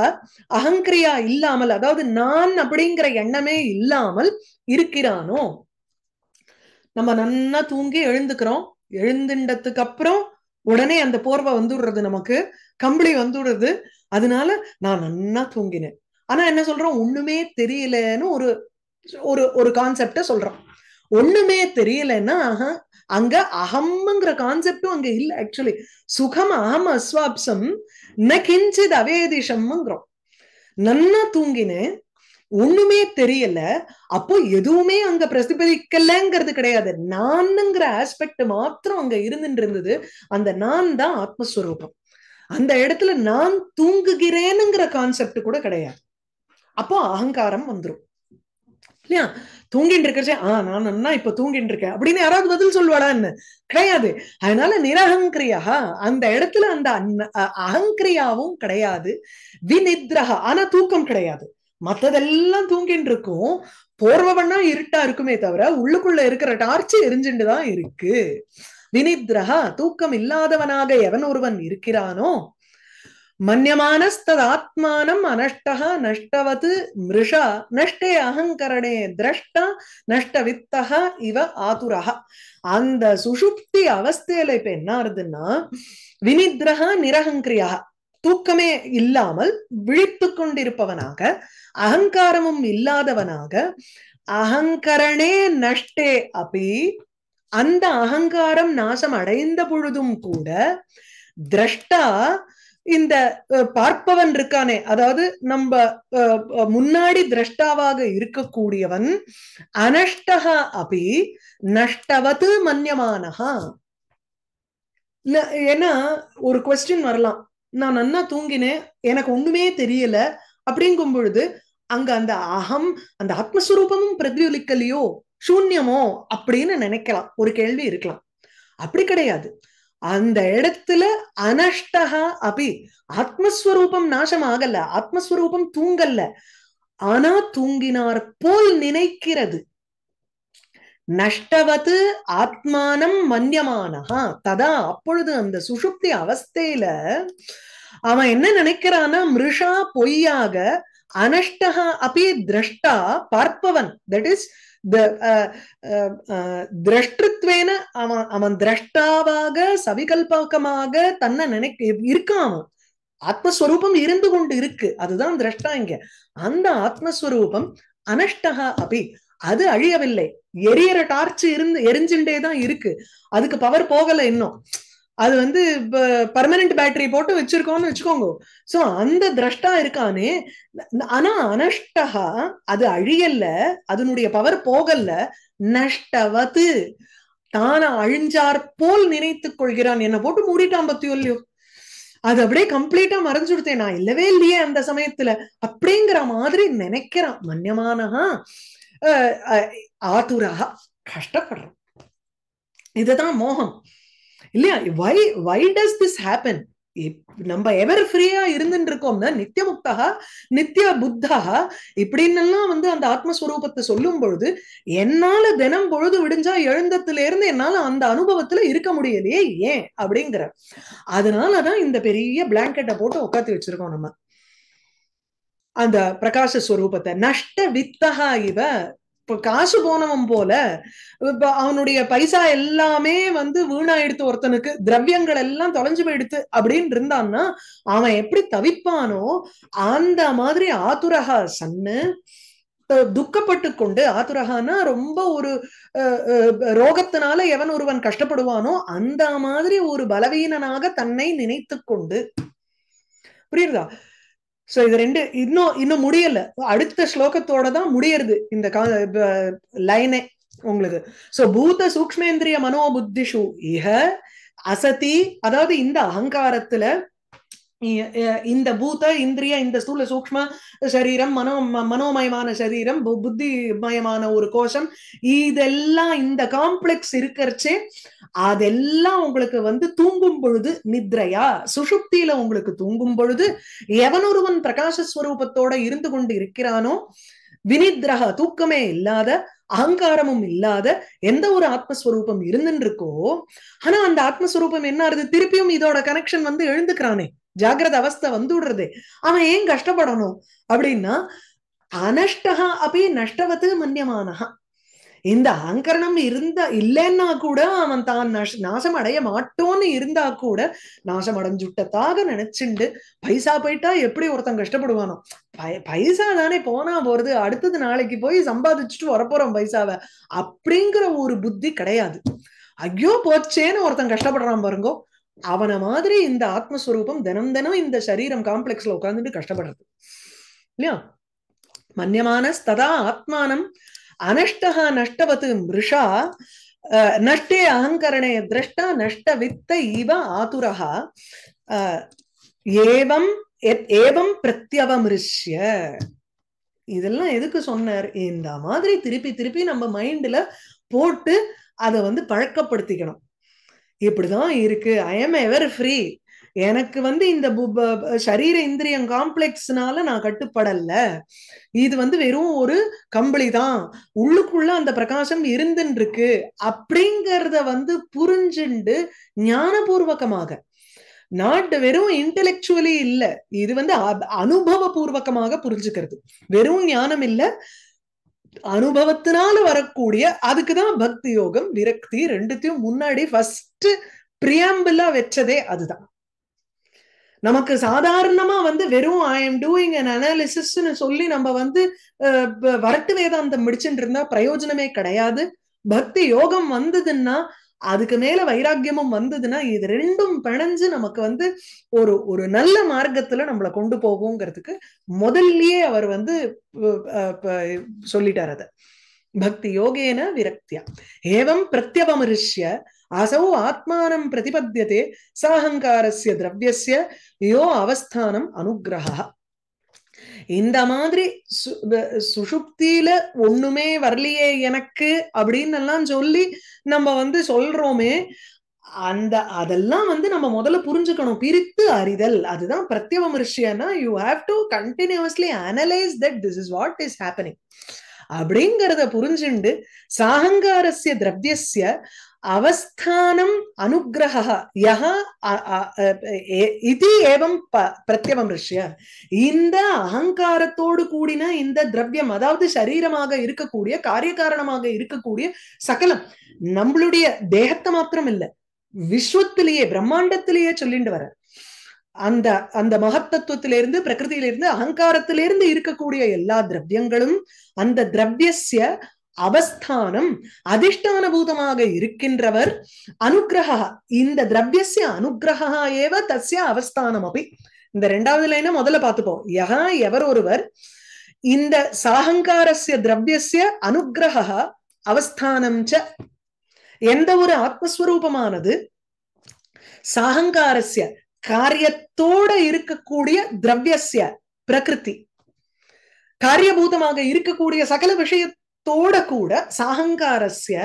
அகங்கிரியா இல்லாமல் அதாவது நான் அப்படிங்கிற எண்ணமே இல்லாமல் இருக்கிறானோ நம்ம நன்னா தூங்கி எழுந்துக்கிறோம் எழுந்துட்டதுக்கு அப்புறம் உடனே அந்த போர்வை வந்துடுறது நமக்கு கம்பளி வந்துடுறது அதனால நான் நன்னா தூங்கினேன் ஆனா என்ன சொல்றோம் ஒண்ணுமே தெரியலன்னு ஒரு ஒரு ஒரு கான்செப்ட சொல்றோம் ஒண்ணுமே தெரியலன்னா அங்க அகம்ங்கிற கான்செப்டும் அங்க இல்ல ஆக்சுவலி சுகம் அகம் அஸ்வாப்சம் ந கிஞ்சித் அவேதிஷம்ங்கிறோம் நன்னா தூங்கினேன் ஒண்ணுமே தெரியல அப்போ எதுவுமே அங்க பிரதிபலிக்கலங்கிறது கிடையாது நான்ங்கிற ஆஸ்பெக்ட் மாத்திரம் அங்க இருந்துட்டு இருந்தது அந்த நான் தான் ஆத்மஸ்வரூபம் அந்த இடத்துல நான் தூங்குகிறேனுங்கிற கான்செப்ட் கூட கிடையாது அப்போ அகங்காரம் வந்துடும் இல்லையா தூங்கிட்டு இருக்கிறச்சே ஆஹ் நான் அண்ணா இப்ப தூங்கிட்டு இருக்கேன் அப்படின்னு யாராவது பதில் என்ன கிடையாது அதனால நிரகங்கிரியா அந்த இடத்துல அந்த அஹங்கிரியாவும் கிடையாது விநித்ரஹா ஆனா தூக்கம் கிடையாது மத்ததெல்லாம் தூங்கிட்டு இருக்கும் போர்வன்னா இருட்டா இருக்குமே தவிர உள்ளுக்குள்ள இருக்கிற டார்ச் எரிஞ்சுண்டுதான் இருக்கு வினித்ரஹா தூக்கம் இல்லாதவனாக எவன் ஒருவன் இருக்கிறானோ மன்யமானஸ்ததாத்மானம் அனஷ்டா நஷ்டவது மிருஷா நஷ்டே அகங்கரணே திரஷ்டா நஷ்ட வித்தகா இவ ஆதுரஹா அந்த சுஷுப்தி அவஸ்தையில இப்ப என்ன ஆறுதுன்னா வினித்ரஹா நிரகங்கிரியா தூக்கமே இல்லாமல் விழித்து கொண்டிருப்பவனாக அகங்காரமும் இல்லாதவனாக அகங்கரணே நஷ்டே அபி அந்த அகங்காரம் நாசம் அடைந்த பொழுதும் கூட திரஷ்டா இந்த பார்ப்பவன் இருக்கானே அதாவது நம்ம முன்னாடி திரஷ்டாவாக இருக்கக்கூடியவன் அனஷ்டகா அபி நஷ்டவது மன்யமானகா ஏன்னா ஒரு கொஸ்டின் வரலாம் நான் நன்னா தூங்கினேன் எனக்கு ஒண்ணுமே தெரியல அப்படிங்கும் பொழுது அங்க அந்த அகம் அந்த ஆத்மஸ்வரூபமும் பிரதிபலிக்கலையோ சூன்யமோ அப்படின்னு நினைக்கலாம் ஒரு கேள்வி இருக்கலாம் அப்படி கிடையாது அந்த இடத்துல அனஷ்டகா அபி ஆத்மஸ்வரூபம் நாசம் ஆகல ஆத்மஸ்வரூபம் தூங்கல்ல ஆனா தூங்கினார் போல் நினைக்கிறது நஷ்டவது ஆத்மானம் மன்யமானஹா ததா அப்பொழுது அந்த சுஷுப்தி அவஸ்தையில அவன் என்ன நினைக்கிறான்னா மிருஷா பொய்யாக அனஷ்டகா அபி திரஷ்டா பார்ப்பவன் that is uh, uh, uh, திரஷ்டத்வேன அவன் அவன் திரஷ்டாவாக சவிகல்பாக்கமாக தன்னை நினைக்க இருக்கான் ஆத்மஸ்வரூபம் இருந்து கொண்டு இருக்கு அதுதான் திரஷ்டா இங்க அந்த ஆத்மஸ்வரூபம் அனஷ்டகா அபி அது அழியவில்லை எரியற டார்ச் இருந்து எரிஞ்சுட்டே தான் இருக்கு அதுக்கு பவர் போகல இன்னும் அது வந்து பர்மனன்ட் பேட்டரி போட்டு வச்சிருக்கோம்னு வச்சுக்கோங்க சோ அந்த திரஷ்டா இருக்கானே ஆனா அனஷ்டகா அது அழியல்ல அதனுடைய பவர் போகல்ல நஷ்டவது தான அழிஞ்சார் போல் நினைத்துக் கொள்கிறான் என்ன போட்டு மூடிட்டான் பத்தியோ இல்லையோ அது அப்படியே கம்ப்ளீட்டா மறைஞ்சுடுத்தேன் நான் இல்லவே இல்லையே அந்த சமயத்துல அப்படிங்கிற மாதிரி நினைக்கிறான் மன்னியமானஹா ஆதுராக கஷ்டப்படுறோம் இதுதான் மோகம் இல்லையா வை வை டஸ் திஸ் ஹேப்பன் நம்ம எவர் ஃப்ரீயா இருந்துட்டு இருக்கோம்னா நித்திய முக்தா நித்திய புத்தா இப்படின்னு எல்லாம் வந்து அந்த ஆத்மஸ்வரூபத்தை சொல்லும் பொழுது என்னால தினம் பொழுது விடிஞ்சா எழுந்தத்துல இருந்து என்னால அந்த அனுபவத்துல இருக்க முடியலையே ஏன் அப்படிங்கிற அதனாலதான் இந்த பெரிய பிளாங்கெட்டை போட்டு உட்காந்து வச்சிருக்கோம் நம்ம அந்த பிரகாசஸ்வரூபத்தை ஸ்வரூபத்தை நஷ்ட வித்தகா இவ இப்போ காசு போனவன் போல இப்போ அவனுடைய பைசா எல்லாமே வந்து வீணாயிடுத்து ஒருத்தனுக்கு திரவியங்கள் எல்லாம் தொலைஞ்சு போயிடுத்து அப்படின்னு இருந்தான்னா அவன் எப்படி தவிப்பானோ அந்த மாதிரி ஆத்துரகா சன்னு துக்கப்பட்டு கொண்டு ஆத்துரகானா ரொம்ப ஒரு ரோகத்தினால எவன் ஒருவன் கஷ்டப்படுவானோ அந்த மாதிரி ஒரு பலவீனனாக தன்னை நினைத்து கொண்டு புரியுதா சோ இது ரெண்டு இன்னும் இன்னும் முடியல அடுத்த ஸ்லோகத்தோட தான் முடியறது இந்த லைனே உங்களுக்கு சோ பூத சூக்மேந்திரிய மனோபுத்திஷு இஹ அசதி அதாவது இந்த அகங்காரத்துல இந்த பூத இந்திரிய இந்த ஸ்தூல சூக்ம சரீரம் மனோ மனோமயமான சரீரம் புத்திமயமான ஒரு கோஷம் இதெல்லாம் இந்த காம்ப்ளெக்ஸ் இருக்கிறச்சே அதெல்லாம் உங்களுக்கு வந்து தூங்கும் பொழுது நித்ரையா சுஷுப்தியில உங்களுக்கு தூங்கும் பொழுது எவனொருவன் பிரகாசஸ்வரூபத்தோட இருந்து கொண்டு இருக்கிறானோ வினித்ரக தூக்கமே இல்லாத அகங்காரமும் இல்லாத எந்த ஒரு ஆத்மஸ்வரூபம் இருந்துருக்கோ ஆனா அந்த ஆத்மஸ்வரூபம் என்ன ஆகுது திருப்பியும் இதோட கனெக்ஷன் வந்து எழுந்துக்கிறானே ஜாகிரத அவஸ்தை வந்துடுறது அவன் ஏன் கஷ்டப்படணும் அப்படின்னா அனஷ்டா அப்படி நஷ்டவத்து மன்னியமானகா இந்த அகங்கரணம் இருந்தா இல்லைன்னா கூட அவன் தான் நஷ் நாசம் அடைய மாட்டோன்னு இருந்தா கூட நாசம் அடைஞ்சுட்டதாக நினைச்சுண்டு பைசா போயிட்டா எப்படி ஒருத்தன் கஷ்டப்படுவானோ பைசா தானே போனா போறது அடுத்தது நாளைக்கு போய் சம்பாதிச்சுட்டு வரப்போறோம் பைசாவை அப்படிங்கிற ஒரு புத்தி கிடையாது ஐயோ போச்சேன்னு ஒருத்தன் கஷ்டப்படுறான் பாருங்கோ அவனை மாதிரி இந்த ஆத்மஸ்வரூபம் தினம் தினம் இந்த சரீரம் காம்ப்ளெக்ஸ்ல உட்காந்துட்டு கஷ்டப்படுறது இல்லையா மன்யமானஸ் ததா ஆத்மானம் அனஷ்டா நஷ்டவத்து மிருஷா நஷ்டே அகங்கரணே திரஷ்டா நஷ்ட வித்த இவ ஆதுரா ஏவம் ஏவம் பிரத்யவமிருஷ்ய இதெல்லாம் எதுக்கு சொன்னார் இந்த மாதிரி திருப்பி திருப்பி நம்ம மைண்ட்ல போட்டு அதை வந்து பழக்கப்படுத்திக்கணும் இப்படிதான் இருக்கு ஐ எம் எவர் ஃப்ரீ எனக்கு வந்து இந்த சரீர இந்திரியம் காம்ப்ளெக்ஸ்னால நான் கட்டுப்படல இது வந்து வெறும் ஒரு கம்பளி தான் உள்ளுக்குள்ள அந்த பிரகாசம் இருந்துன்னு இருக்கு அப்படிங்கறத வந்து புரிஞ்சுண்டு ஞானபூர்வகமாக நாட்டு வெறும் இன்டலெக்சுவலி இல்ல இது வந்து அனுபவ பூர்வகமாக புரிஞ்சுக்கிறது வெறும் ஞானம் இல்ல அனுபவத்தினால வரக்கூடிய அதுக்குதான் பக்தி யோகம் விரக்தி ரெண்டுத்தையும் முன்னாடி ஃபர்ஸ்ட் வச்சதே அதுதான் நமக்கு சாதாரணமா வந்து வெறும் I am doing an analysis சொல்லி நம்ம வந்து வரட்டு வேதாந்தம் முடிச்சுட்டு இருந்தா பிரயோஜனமே கிடையாது பக்தி யோகம் வந்ததுன்னா அதுக்கு மேல வைராக்கியமும் வந்ததுன்னா இது ரெண்டும் பிணைஞ்சு நமக்கு வந்து ஒரு ஒரு நல்ல மார்க்கத்துல நம்மளை கொண்டு போகுங்கிறதுக்கு முதல்லயே அவர் வந்து சொல்லிட்டார் அதை பக்தி யோகேன விரக்தியா ஏவம் பிரத்யபமரிஷ்ய அசௌ ஆத்மானம் பிரதிபத்தியதே சாகங்காரஸ்ய திரவியசிய யோ அவஸ்தானம் அனுகிரகா இந்த மாதிரி சுஷுப்தியில ஒண்ணுமே வரலையே எனக்கு அப்படின்னு எல்லாம் சொல்லி நம்ம வந்து சொல்றோமே அந்த அதெல்லாம் வந்து நம்ம முதல்ல புரிஞ்சுக்கணும் பிரித்து அறிதல் அதுதான் பிரத்யவ பிரத்யவமர்ஷியனா you have to continuously analyse that this is what is happening அப்படிங்கிறத புரிஞ்சுண்டு சாகங்காரஸ்ய திரவியஸ்ய அவஸ்தானம் அனுகிரக யா இது ஏவம் பிரத்யவமிருஷ்ய இந்த அகங்காரத்தோடு கூடின இந்த திரவியம் அதாவது சரீரமாக இருக்கக்கூடிய காரணமாக இருக்கக்கூடிய சகலம் நம்மளுடைய தேகத்தை மாத்திரம் இல்ல விஸ்வத்திலேயே பிரம்மாண்டத்திலேயே சொல்லிட்டு வர அந்த அந்த மகத்தத்துவத்திலிருந்து பிரகிருதியிலிருந்து அகங்காரத்திலிருந்து இருக்கக்கூடிய எல்லா திரவியங்களும் அந்த திரவியசிய அவஸ்தானம் பூதமாக இருக்கின்றவர் அனுகிரக இந்த திரவியசிய அனுகிரக ஏவ தசிய அவஸ்தானம் அப்படி இந்த ரெண்டாவது லைனை முதல்ல பார்த்துப்போம் யகா எவர் ஒருவர் இந்த சாகங்காரஸ்ய திரவியசிய அனுகிரக அவஸ்தானம் ச எந்த ஒரு ஆத்மஸ்வரூபமானது சாகங்காரஸ்ய காரியத்தோட இருக்கக்கூடிய திரவியசிய பிரகிருதி காரியபூதமாக இருக்கக்கூடிய சகல விஷயத்தை தோட கூட சாகங்காரஸ்ய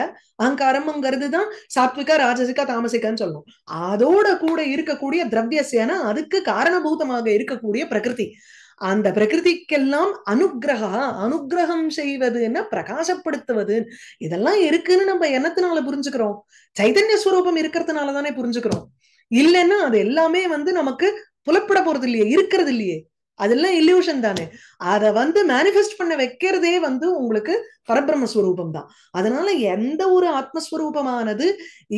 அகங்காரம்ங்கிறது தான் சாத்விகா ராஜசிகா தாமசிகான்னு சொல்லணும் அதோட கூட இருக்கக்கூடிய திரவியசியனா அதுக்கு காரணபூதமாக இருக்கக்கூடிய பிரகிருதி அந்த பிரகிருதிக்கெல்லாம் அனுகிரகா அனுகிரகம் செய்வதுன்னு பிரகாசப்படுத்துவது இதெல்லாம் இருக்குன்னு நம்ம என்னத்தினால புரிஞ்சுக்கிறோம் சைதன்ய ஸ்வரூபம் இருக்கிறதுனால தானே புரிஞ்சுக்கிறோம் இல்லைன்னா அது எல்லாமே வந்து நமக்கு புலப்பட போறது இல்லையே இருக்கிறது இல்லையே அதெல்லாம் இல்யூஷன் தானே அதை வந்து மேனிஃபெஸ்ட் பண்ண வைக்கிறதே வந்து உங்களுக்கு பரபிரம்ம ஸ்வரூபம் தான் அதனால எந்த ஒரு ஆத்மஸ்வரூபமானது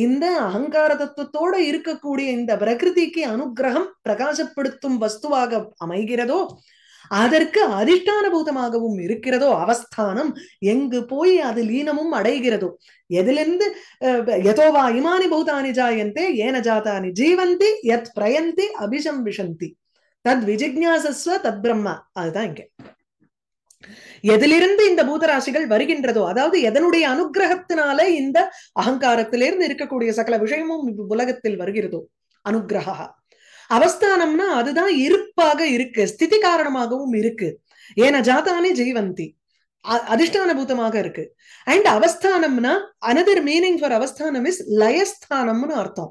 இந்த அகங்கார தத்துவத்தோட இருக்கக்கூடிய இந்த பிரகிருதிக்கு அனுகிரகம் பிரகாசப்படுத்தும் வஸ்துவாக அமைகிறதோ அதற்கு பூதமாகவும் இருக்கிறதோ அவஸ்தானம் எங்கு போய் அது லீனமும் அடைகிறதோ எதிலிருந்து எதோவா இமானி பூதானி ஜாயந்தே ஏன ஜாதானி ஜீவந்தி எத் பிரயந்தி அபிசம்பிஷந்தி தத் விஜிக்யாசஸ்வ தத் பிரம்மா அதுதான் இங்க எதிலிருந்து இந்த பூதராசிகள் வருகின்றதோ அதாவது எதனுடைய அனுகிரகத்தினால இந்த அகங்காரத்திலிருந்து இருக்கக்கூடிய சகல விஷயமும் உலகத்தில் வருகிறதோ அனுகிரகா அவஸ்தானம்னா அதுதான் இருப்பாக இருக்கு ஸ்திதி காரணமாகவும் இருக்கு ஏன ஜாதானே ஜெய்வந்தி அதிஷ்டான பூதமாக இருக்கு அண்ட் அவஸ்தானம்னா அனதர் மீனிங் ஃபார் அவஸ்தானம் இஸ் லயஸ்தானம்னு அர்த்தம்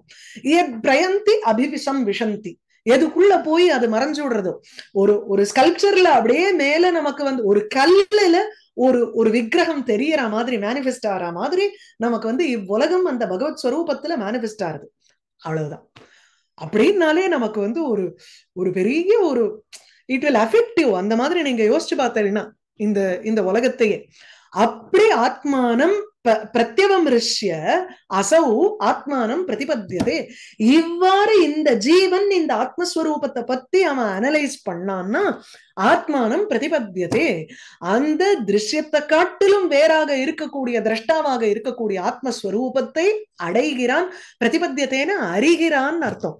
பிரயந்தி அபிவிஷம் விஷந்தி எதுக்குள்ள போய் அது மறைஞ்சு விடுறது ஒரு ஒரு ஸ்கல்ப்சர்ல அப்படியே மேல நமக்கு வந்து ஒரு கல்லுல ஒரு ஒரு விக்கிரகம் தெரியற மாதிரி மேனிஃபெஸ்ட் ஆகிற மாதிரி நமக்கு வந்து இவ்வுலகம் அந்த பகவத் ஸ்வரூபத்துல மேனிஃபெஸ்ட் ஆறுது அவ்வளவுதான் அப்படின்னாலே நமக்கு வந்து ஒரு ஒரு பெரிய ஒரு இட் வில் அஃபெக்டிவ் அந்த மாதிரி நீங்க யோசிச்சு பார்த்தீங்கன்னா இந்த இந்த உலகத்தையே அப்படி ஆத்மானம் பிரத்யவமிருஷ்ய அசௌ ஆத்மானம் பிரதிபத்தியதே இவ்வாறு இந்த ஜீவன் இந்த ஆத்மஸ்வரூபத்தை பத்தி அவன் அனலைஸ் பண்ணான்னா ஆத்மானம் பிரதிபத்தியதே அந்த திருஷ்யத்தை காட்டிலும் வேறாக இருக்கக்கூடிய திரஷ்டாவாக இருக்கக்கூடிய ஆத்மஸ்வரூபத்தை அடைகிறான் பிரதிபத்தியத்தேன்னு அறிகிறான் அர்த்தம்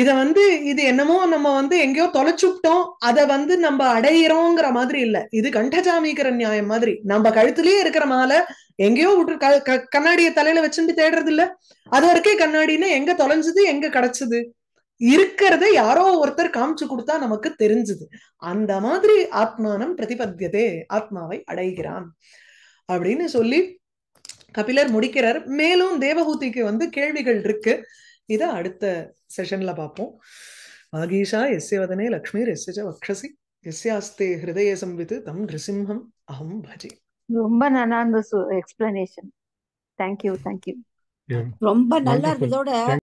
இத வந்து இது என்னமோ நம்ம வந்து எங்கேயோ தொலைச்சுட்டோம் அதை வந்து நம்ம அடையிறோங்கிற மாதிரி இல்ல இது கண்டஜாமிக்கிற நியாயம் மாதிரி நம்ம கழுத்துலயே இருக்கிற மாலை எங்கேயோ விட்டு கண்ணாடிய தலையில வச்சுட்டு தேடுறது இல்ல அது வரைக்கும் கண்ணாடின்னு எங்க தொலைஞ்சது எங்க கிடைச்சது இருக்கிறத யாரோ ஒருத்தர் காமிச்சு கொடுத்தா நமக்கு தெரிஞ்சது அந்த மாதிரி ஆத்மானம் பிரதிபத்தியதே ஆத்மாவை அடைகிறான் அப்படின்னு சொல்லி கபிலர் முடிக்கிறார் மேலும் தேவகூதிக்கு வந்து கேள்விகள் இருக்கு இதை அடுத்த செஷன்ல பார்ப்போம் ஆகீஷா எஸ்ய வதனே லக்ஷ்மி எஸ்ய வக்ஷசி எஸ்யாஸ்தே ஹிருதய சம்வித்து தம் நிருசிம்ஹம் அஹம் பஜி ரொம்ப நல்லா இருந்தது எக்ஸ்பிளனேஷன் தேங்க்யூ தேங்க்யூ ரொம்ப நல்லா இருந்ததோட